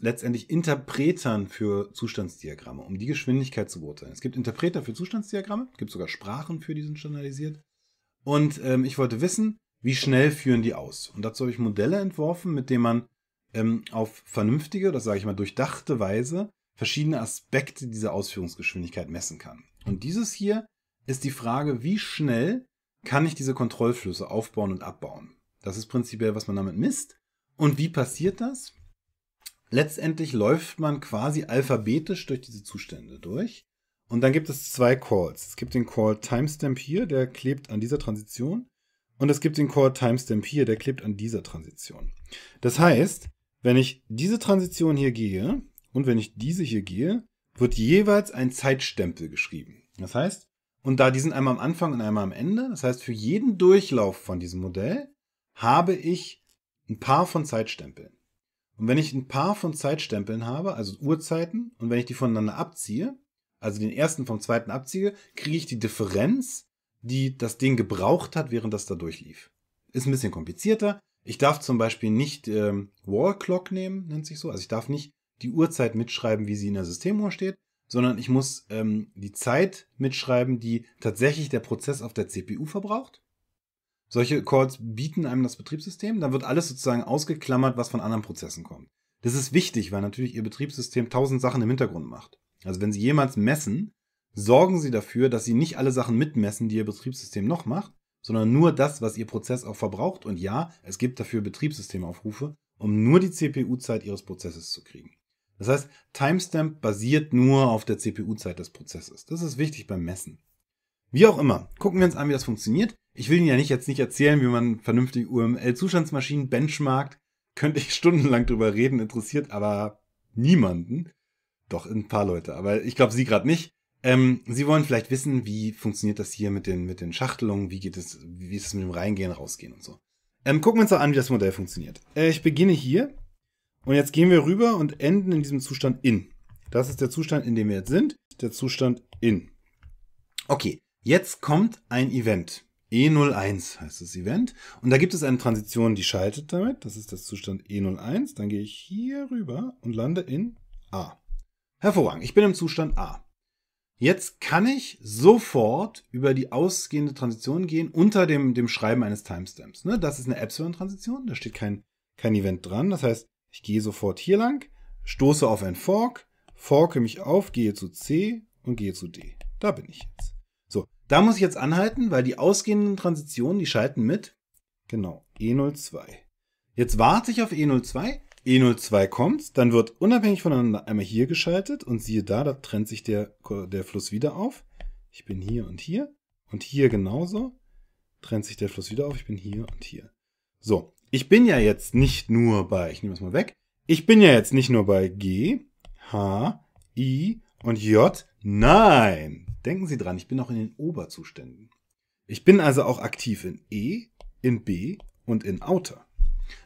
letztendlich Interpretern für Zustandsdiagramme, um die Geschwindigkeit zu beurteilen. Es gibt Interpreter für Zustandsdiagramme, es gibt sogar Sprachen für die sind standardisiert. Und ähm, ich wollte wissen, wie schnell führen die aus? Und dazu habe ich Modelle entworfen, mit denen man ähm, auf vernünftige das sage ich mal durchdachte Weise verschiedene Aspekte dieser Ausführungsgeschwindigkeit messen kann. Und dieses hier ist die Frage, wie schnell kann ich diese Kontrollflüsse aufbauen und abbauen? Das ist prinzipiell, was man damit misst. Und wie passiert das? Letztendlich läuft man quasi alphabetisch durch diese Zustände durch. Und dann gibt es zwei Calls. Es gibt den Call Timestamp hier, der klebt an dieser Transition. Und es gibt den Call Timestamp hier, der klebt an dieser Transition. Das heißt, wenn ich diese Transition hier gehe und wenn ich diese hier gehe, wird jeweils ein Zeitstempel geschrieben. Das heißt, und da die sind einmal am Anfang und einmal am Ende, das heißt, für jeden Durchlauf von diesem Modell habe ich ein paar von Zeitstempeln. Und wenn ich ein paar von Zeitstempeln habe, also Uhrzeiten, und wenn ich die voneinander abziehe, also den ersten vom zweiten abziehe, kriege ich die Differenz, die das Ding gebraucht hat, während das da durchlief. Ist ein bisschen komplizierter. Ich darf zum Beispiel nicht ähm, Wall Clock nehmen, nennt sich so. Also ich darf nicht die Uhrzeit mitschreiben, wie sie in der Systemuhr steht, sondern ich muss ähm, die Zeit mitschreiben, die tatsächlich der Prozess auf der CPU verbraucht. Solche Calls bieten einem das Betriebssystem. Dann wird alles sozusagen ausgeklammert, was von anderen Prozessen kommt. Das ist wichtig, weil natürlich Ihr Betriebssystem tausend Sachen im Hintergrund macht. Also wenn Sie jemals messen, sorgen Sie dafür, dass Sie nicht alle Sachen mitmessen, die Ihr Betriebssystem noch macht, sondern nur das, was Ihr Prozess auch verbraucht. Und ja, es gibt dafür Betriebssystemaufrufe, um nur die CPU-Zeit Ihres Prozesses zu kriegen. Das heißt, Timestamp basiert nur auf der CPU-Zeit des Prozesses. Das ist wichtig beim Messen. Wie auch immer, gucken wir uns an, wie das funktioniert. Ich will Ihnen ja nicht jetzt nicht erzählen, wie man vernünftig UML-Zustandsmaschinen benchmarkt. Könnte ich <laughs> stundenlang drüber reden, interessiert aber niemanden. Doch, ein paar Leute, aber ich glaube, Sie gerade nicht. Ähm, Sie wollen vielleicht wissen, wie funktioniert das hier mit den, mit den Schachtelungen, wie geht es, wie ist es mit dem Reingehen, Rausgehen und so. Ähm, gucken wir uns doch an, wie das Modell funktioniert. Äh, ich beginne hier und jetzt gehen wir rüber und enden in diesem Zustand in. Das ist der Zustand, in dem wir jetzt sind. Der Zustand in. Okay, jetzt kommt ein Event. E01 heißt das Event. Und da gibt es eine Transition, die schaltet damit. Das ist das Zustand E01. Dann gehe ich hier rüber und lande in A. Hervorragend, ich bin im Zustand A. Jetzt kann ich sofort über die ausgehende Transition gehen unter dem, dem Schreiben eines Timestamps. Ne? Das ist eine Epsilon-Transition, da steht kein, kein Event dran. Das heißt, ich gehe sofort hier lang, stoße auf ein Fork, forke mich auf, gehe zu C und gehe zu D. Da bin ich jetzt. So, da muss ich jetzt anhalten, weil die ausgehenden Transitionen, die schalten mit, genau, E02. Jetzt warte ich auf E02, E02 kommt, dann wird unabhängig voneinander einmal hier geschaltet und siehe da, da trennt sich der, der Fluss wieder auf. Ich bin hier und hier und hier genauso trennt sich der Fluss wieder auf, ich bin hier und hier. So, ich bin ja jetzt nicht nur bei, ich nehme das mal weg, ich bin ja jetzt nicht nur bei G, H, I und J. Nein! Denken Sie dran, ich bin auch in den Oberzuständen. Ich bin also auch aktiv in E, in B und in Outer.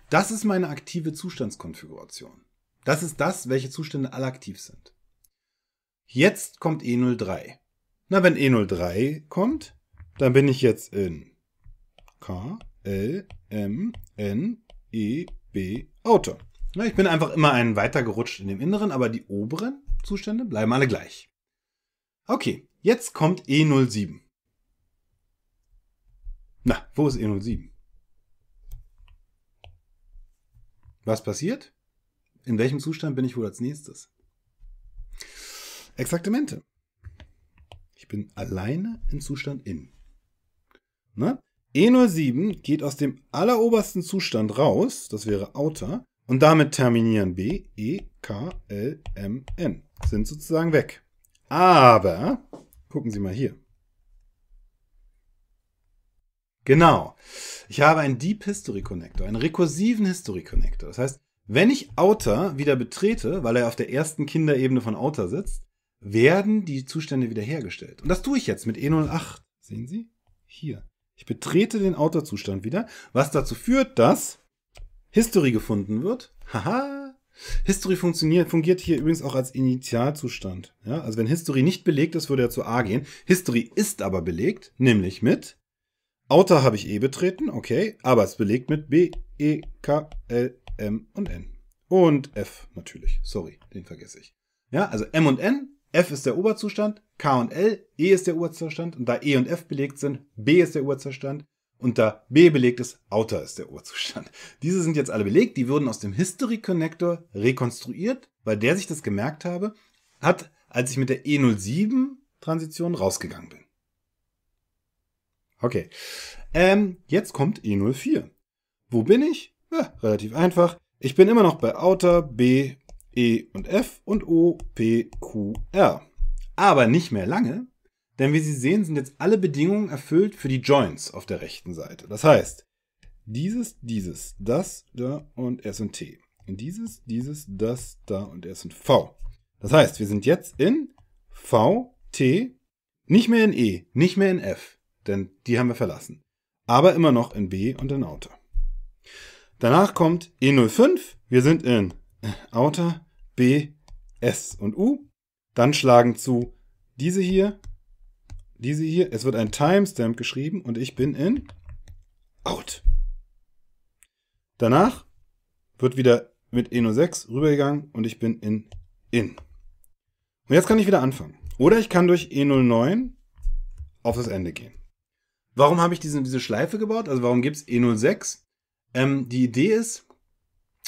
Das ist meine aktive Zustandskonfiguration. Das ist das, welche Zustände alle aktiv sind. Jetzt kommt E03. Na, wenn E03 kommt, dann bin ich jetzt in K, L-M-N-E-B Auto. Ich bin einfach immer einen weitergerutscht in dem Inneren, aber die oberen Zustände bleiben alle gleich. Okay, jetzt kommt E07. Na, wo ist E07? Was passiert? In welchem Zustand bin ich wohl als nächstes? Exaktamente. Ich bin alleine im Zustand in. Ne? E07 geht aus dem allerobersten Zustand raus, das wäre Outer, und damit terminieren B, E, K, L, M, N. Sind sozusagen weg. Aber, gucken Sie mal hier. Genau. Ich habe einen Deep History Connector, einen rekursiven History Connector. Das heißt, wenn ich Outer wieder betrete, weil er auf der ersten Kinderebene von Outer sitzt, werden die Zustände wiederhergestellt. Und das tue ich jetzt mit E08. Sehen Sie? Hier. Ich betrete den outer zustand wieder, was dazu führt, dass History gefunden wird. Haha. History funktioniert, fungiert hier übrigens auch als Initialzustand. Ja, also wenn History nicht belegt ist, würde er zu A gehen. History ist aber belegt, nämlich mit Outer habe ich E betreten, okay, aber es belegt mit B, E, K, L, M und N. Und F natürlich, sorry, den vergesse ich. Ja, also M und N F ist der Oberzustand, K und L, E ist der Oberzustand und da E und F belegt sind, B ist der Oberzustand und da B belegt ist, Outer ist der Oberzustand. <laughs> Diese sind jetzt alle belegt, die wurden aus dem History Connector rekonstruiert, weil der sich das gemerkt habe, hat, als ich mit der E07 Transition rausgegangen bin. Okay, ähm, jetzt kommt E04. Wo bin ich? Ja, relativ einfach. Ich bin immer noch bei Outer, B E und F und O, P, Q, R. Aber nicht mehr lange, denn wie Sie sehen, sind jetzt alle Bedingungen erfüllt für die Joints auf der rechten Seite. Das heißt, dieses, dieses, das, da und S und T. Und dieses, dieses, das, da und S und V. Das heißt, wir sind jetzt in V, T, nicht mehr in E, nicht mehr in F, denn die haben wir verlassen. Aber immer noch in B und in Auto. Danach kommt E05, wir sind in Outer B, S und U. Dann schlagen zu diese hier, diese hier. Es wird ein Timestamp geschrieben und ich bin in Out. Danach wird wieder mit E06 rübergegangen und ich bin in In. Und jetzt kann ich wieder anfangen. Oder ich kann durch E09 auf das Ende gehen. Warum habe ich diese, diese Schleife gebaut? Also warum gibt es E06? Ähm, die Idee ist,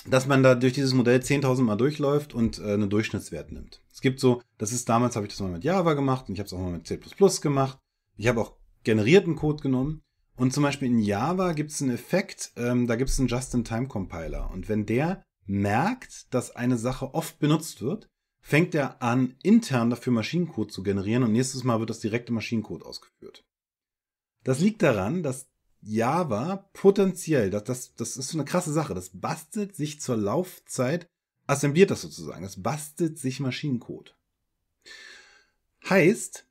dass man da durch dieses Modell 10.000 Mal durchläuft und äh, einen Durchschnittswert nimmt. Es gibt so, das ist damals, habe ich das mal mit Java gemacht und ich habe es auch mal mit C gemacht. Ich habe auch generierten Code genommen. Und zum Beispiel in Java gibt es einen Effekt, ähm, da gibt es einen Just-in-Time-Compiler. Und wenn der merkt, dass eine Sache oft benutzt wird, fängt er an, intern dafür Maschinencode zu generieren und nächstes Mal wird das direkte Maschinencode ausgeführt. Das liegt daran, dass Java potenziell, das, das, das ist so eine krasse Sache, das bastelt sich zur Laufzeit, assembliert das sozusagen, das bastelt sich Maschinencode. Heißt,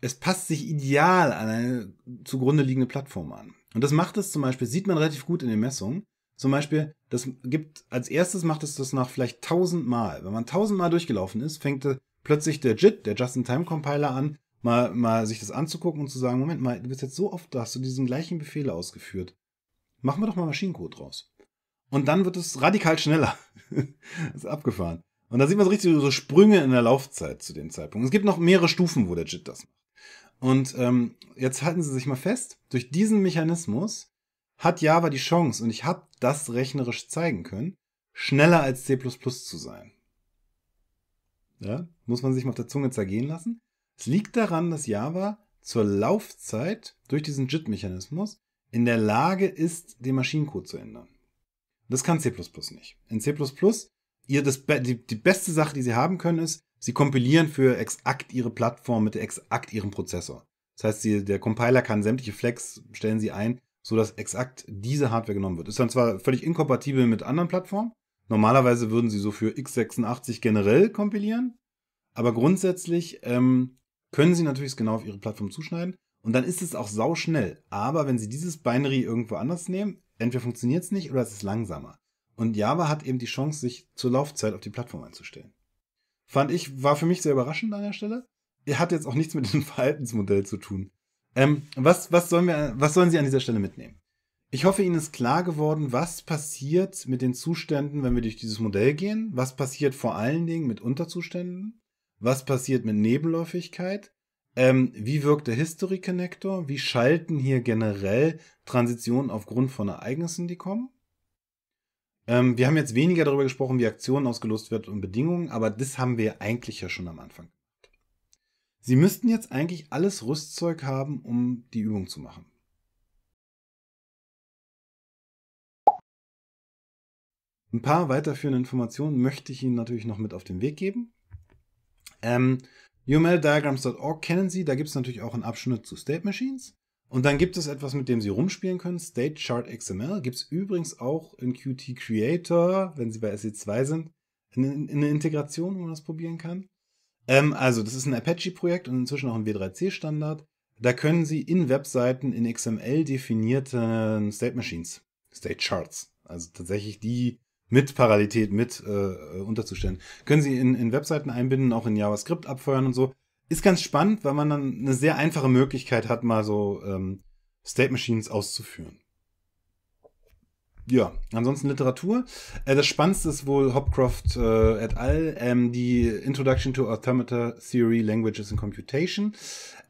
es passt sich ideal an eine zugrunde liegende Plattform an. Und das macht es zum Beispiel, sieht man relativ gut in den Messungen. Zum Beispiel, das gibt, als erstes macht es das nach vielleicht tausendmal. Wenn man tausendmal durchgelaufen ist, fängt plötzlich der JIT, der Just-in-Time-Compiler an, mal, mal sich das anzugucken und zu sagen, Moment mal, du bist jetzt so oft, da hast du diesen gleichen Befehl ausgeführt. Machen wir doch mal Maschinencode draus. Und dann wird es radikal schneller. <laughs> ist abgefahren. Und da sieht man so richtig so Sprünge in der Laufzeit zu dem Zeitpunkt. Es gibt noch mehrere Stufen, wo der JIT das macht. Und ähm, jetzt halten Sie sich mal fest, durch diesen Mechanismus hat Java die Chance, und ich habe das rechnerisch zeigen können, schneller als C zu sein. Ja? Muss man sich mal auf der Zunge zergehen lassen. Es liegt daran, dass Java zur Laufzeit durch diesen JIT-Mechanismus in der Lage ist, den Maschinencode zu ändern. Das kann C++ nicht. In C++, ihr das, die, die beste Sache, die sie haben können, ist, sie kompilieren für exakt ihre Plattform mit exakt ihrem Prozessor. Das heißt, sie, der Compiler kann sämtliche Flex stellen sie ein, sodass exakt diese Hardware genommen wird. Ist dann zwar völlig inkompatibel mit anderen Plattformen. Normalerweise würden sie so für x86 generell kompilieren, aber grundsätzlich ähm, können Sie natürlich es genau auf Ihre Plattform zuschneiden. Und dann ist es auch sauschnell. Aber wenn Sie dieses Binary irgendwo anders nehmen, entweder funktioniert es nicht oder es ist langsamer. Und Java hat eben die Chance, sich zur Laufzeit auf die Plattform einzustellen. Fand ich, war für mich sehr überraschend an der Stelle. Er Hat jetzt auch nichts mit dem <laughs> Verhaltensmodell zu tun. Ähm, was, was, sollen wir, was sollen Sie an dieser Stelle mitnehmen? Ich hoffe, Ihnen ist klar geworden, was passiert mit den Zuständen, wenn wir durch dieses Modell gehen. Was passiert vor allen Dingen mit Unterzuständen? was passiert mit Nebenläufigkeit, ähm, wie wirkt der History Connector, wie schalten hier generell Transitionen aufgrund von Ereignissen, die kommen. Ähm, wir haben jetzt weniger darüber gesprochen, wie Aktionen ausgelost wird und Bedingungen, aber das haben wir eigentlich ja schon am Anfang. Sie müssten jetzt eigentlich alles Rüstzeug haben, um die Übung zu machen. Ein paar weiterführende Informationen möchte ich Ihnen natürlich noch mit auf den Weg geben. Ähm, UMLDiagrams.org kennen Sie, da gibt es natürlich auch einen Abschnitt zu State Machines. Und dann gibt es etwas, mit dem Sie rumspielen können, State Chart XML. Gibt es übrigens auch in Qt Creator, wenn Sie bei SE2 sind, eine, eine Integration, wo man das probieren kann. Ähm, also, das ist ein Apache-Projekt und inzwischen auch ein W3C-Standard. Da können Sie in Webseiten in XML definierte State Machines, State Charts, also tatsächlich die mit Parallelität mit äh, unterzustellen. Können Sie in, in Webseiten einbinden, auch in JavaScript abfeuern und so. Ist ganz spannend, weil man dann eine sehr einfache Möglichkeit hat, mal so ähm, State Machines auszuführen. Ja, ansonsten Literatur. Äh, das Spannendste ist wohl Hopcroft äh, et al., ähm, die Introduction to Automata Theory, Languages and Computation.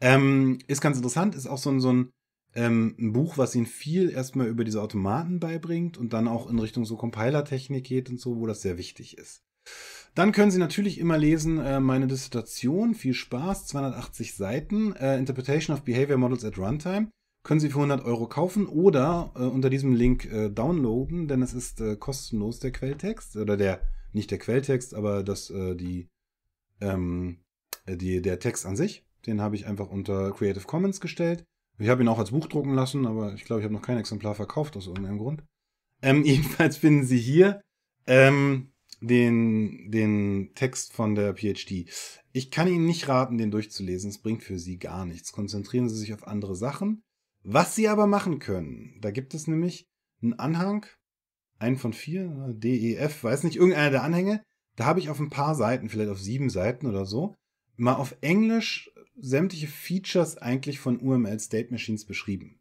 Ähm, ist ganz interessant, ist auch so ein, so ein ähm, ein Buch, was ihnen viel erstmal über diese Automaten beibringt und dann auch in Richtung so Compiler-Technik geht und so, wo das sehr wichtig ist. Dann können Sie natürlich immer lesen, äh, meine Dissertation, viel Spaß, 280 Seiten, äh, Interpretation of Behavior Models at Runtime. Können Sie für 100 Euro kaufen oder äh, unter diesem Link äh, downloaden, denn es ist äh, kostenlos der Quelltext oder der, nicht der Quelltext, aber das, äh, die, ähm, die, der Text an sich. Den habe ich einfach unter Creative Commons gestellt. Ich habe ihn auch als Buch drucken lassen, aber ich glaube, ich habe noch kein Exemplar verkauft aus irgendeinem Grund. Ähm, <laughs> jedenfalls finden Sie hier ähm, den, den Text von der PhD. Ich kann Ihnen nicht raten, den durchzulesen. Es bringt für Sie gar nichts. Konzentrieren Sie sich auf andere Sachen. Was Sie aber machen können, da gibt es nämlich einen Anhang, einen von vier, DEF, weiß nicht, irgendeiner der Anhänge. Da habe ich auf ein paar Seiten, vielleicht auf sieben Seiten oder so, mal auf Englisch sämtliche Features eigentlich von UML State Machines beschrieben.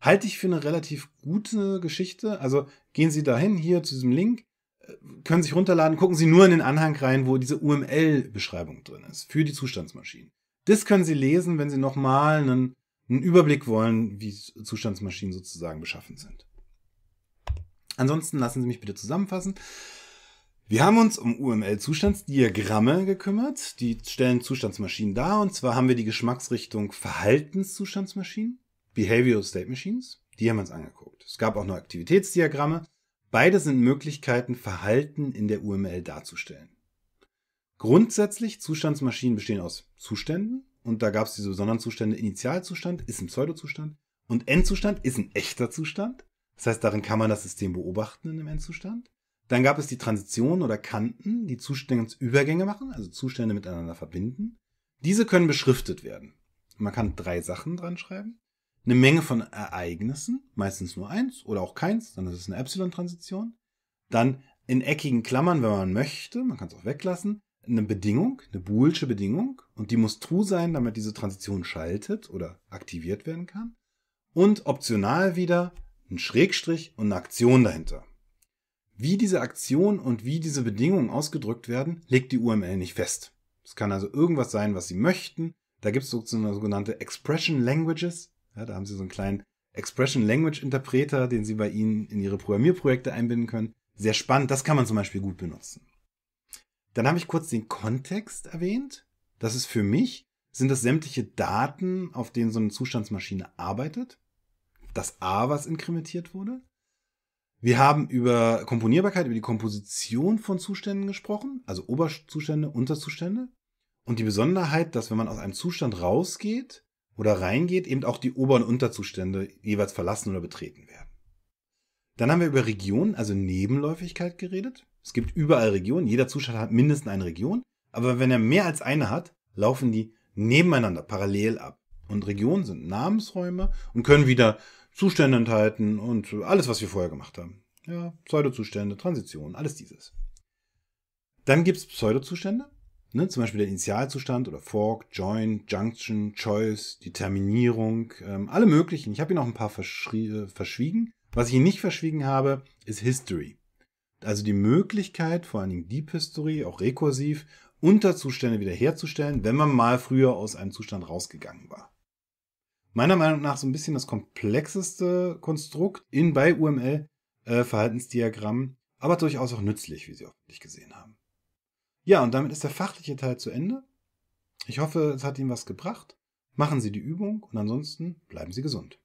Halte ich für eine relativ gute Geschichte. Also gehen Sie dahin, hier zu diesem Link, äh, können sich runterladen, gucken Sie nur in den Anhang rein, wo diese UML-Beschreibung drin ist für die Zustandsmaschinen. Das können Sie lesen, wenn Sie nochmal einen, einen Überblick wollen, wie Zustandsmaschinen sozusagen beschaffen sind. Ansonsten lassen Sie mich bitte zusammenfassen. Wir haben uns um UML-Zustandsdiagramme gekümmert. Die stellen Zustandsmaschinen dar. Und zwar haben wir die Geschmacksrichtung Verhaltenszustandsmaschinen, Behavioral State Machines. Die haben wir uns angeguckt. Es gab auch noch Aktivitätsdiagramme. Beide sind Möglichkeiten, Verhalten in der UML darzustellen. Grundsätzlich, Zustandsmaschinen bestehen aus Zuständen. Und da gab es diese besonderen Zustände. Initialzustand ist ein Pseudozustand. Und Endzustand ist ein echter Zustand. Das heißt, darin kann man das System beobachten in einem Endzustand. Dann gab es die Transitionen oder Kanten, die Zustandsübergänge machen, also Zustände miteinander verbinden. Diese können beschriftet werden. Man kann drei Sachen dran schreiben. Eine Menge von Ereignissen, meistens nur eins oder auch keins, dann ist es eine Epsilon-Transition. Dann in eckigen Klammern, wenn man möchte, man kann es auch weglassen, eine Bedingung, eine boolsche Bedingung und die muss true sein, damit diese Transition schaltet oder aktiviert werden kann. Und optional wieder ein Schrägstrich und eine Aktion dahinter. Wie diese Aktion und wie diese Bedingungen ausgedrückt werden, legt die UML nicht fest. Es kann also irgendwas sein, was sie möchten. Da gibt es sogenannte Expression Languages. Ja, da haben sie so einen kleinen Expression Language Interpreter, den sie bei Ihnen in Ihre Programmierprojekte einbinden können. Sehr spannend, das kann man zum Beispiel gut benutzen. Dann habe ich kurz den Kontext erwähnt. Das ist für mich, sind das sämtliche Daten, auf denen so eine Zustandsmaschine arbeitet. Das A, was inkrementiert wurde. Wir haben über Komponierbarkeit, über die Komposition von Zuständen gesprochen, also Oberzustände, Unterzustände. Und die Besonderheit, dass wenn man aus einem Zustand rausgeht oder reingeht, eben auch die Ober- und Unterzustände jeweils verlassen oder betreten werden. Dann haben wir über Regionen, also Nebenläufigkeit geredet. Es gibt überall Regionen, jeder Zustand hat mindestens eine Region, aber wenn er mehr als eine hat, laufen die nebeneinander parallel ab. Und Regionen sind Namensräume und können wieder Zustände enthalten und alles, was wir vorher gemacht haben. Ja, Pseudozustände, Transitionen, alles dieses. Dann gibt es Pseudozustände, ne, zum Beispiel der Initialzustand oder Fork, Join, Junction, Choice, Determinierung, ähm, alle möglichen. Ich habe hier noch ein paar verschwiegen. Was ich hier nicht verschwiegen habe, ist History. Also die Möglichkeit, vor allen Dingen Deep History, auch rekursiv, Unterzustände wiederherzustellen, wenn man mal früher aus einem Zustand rausgegangen war meiner Meinung nach so ein bisschen das komplexeste Konstrukt in bei UML äh, Verhaltensdiagrammen, aber durchaus auch nützlich, wie Sie hoffentlich gesehen haben. Ja, und damit ist der fachliche Teil zu Ende. Ich hoffe, es hat Ihnen was gebracht. Machen Sie die Übung und ansonsten bleiben Sie gesund.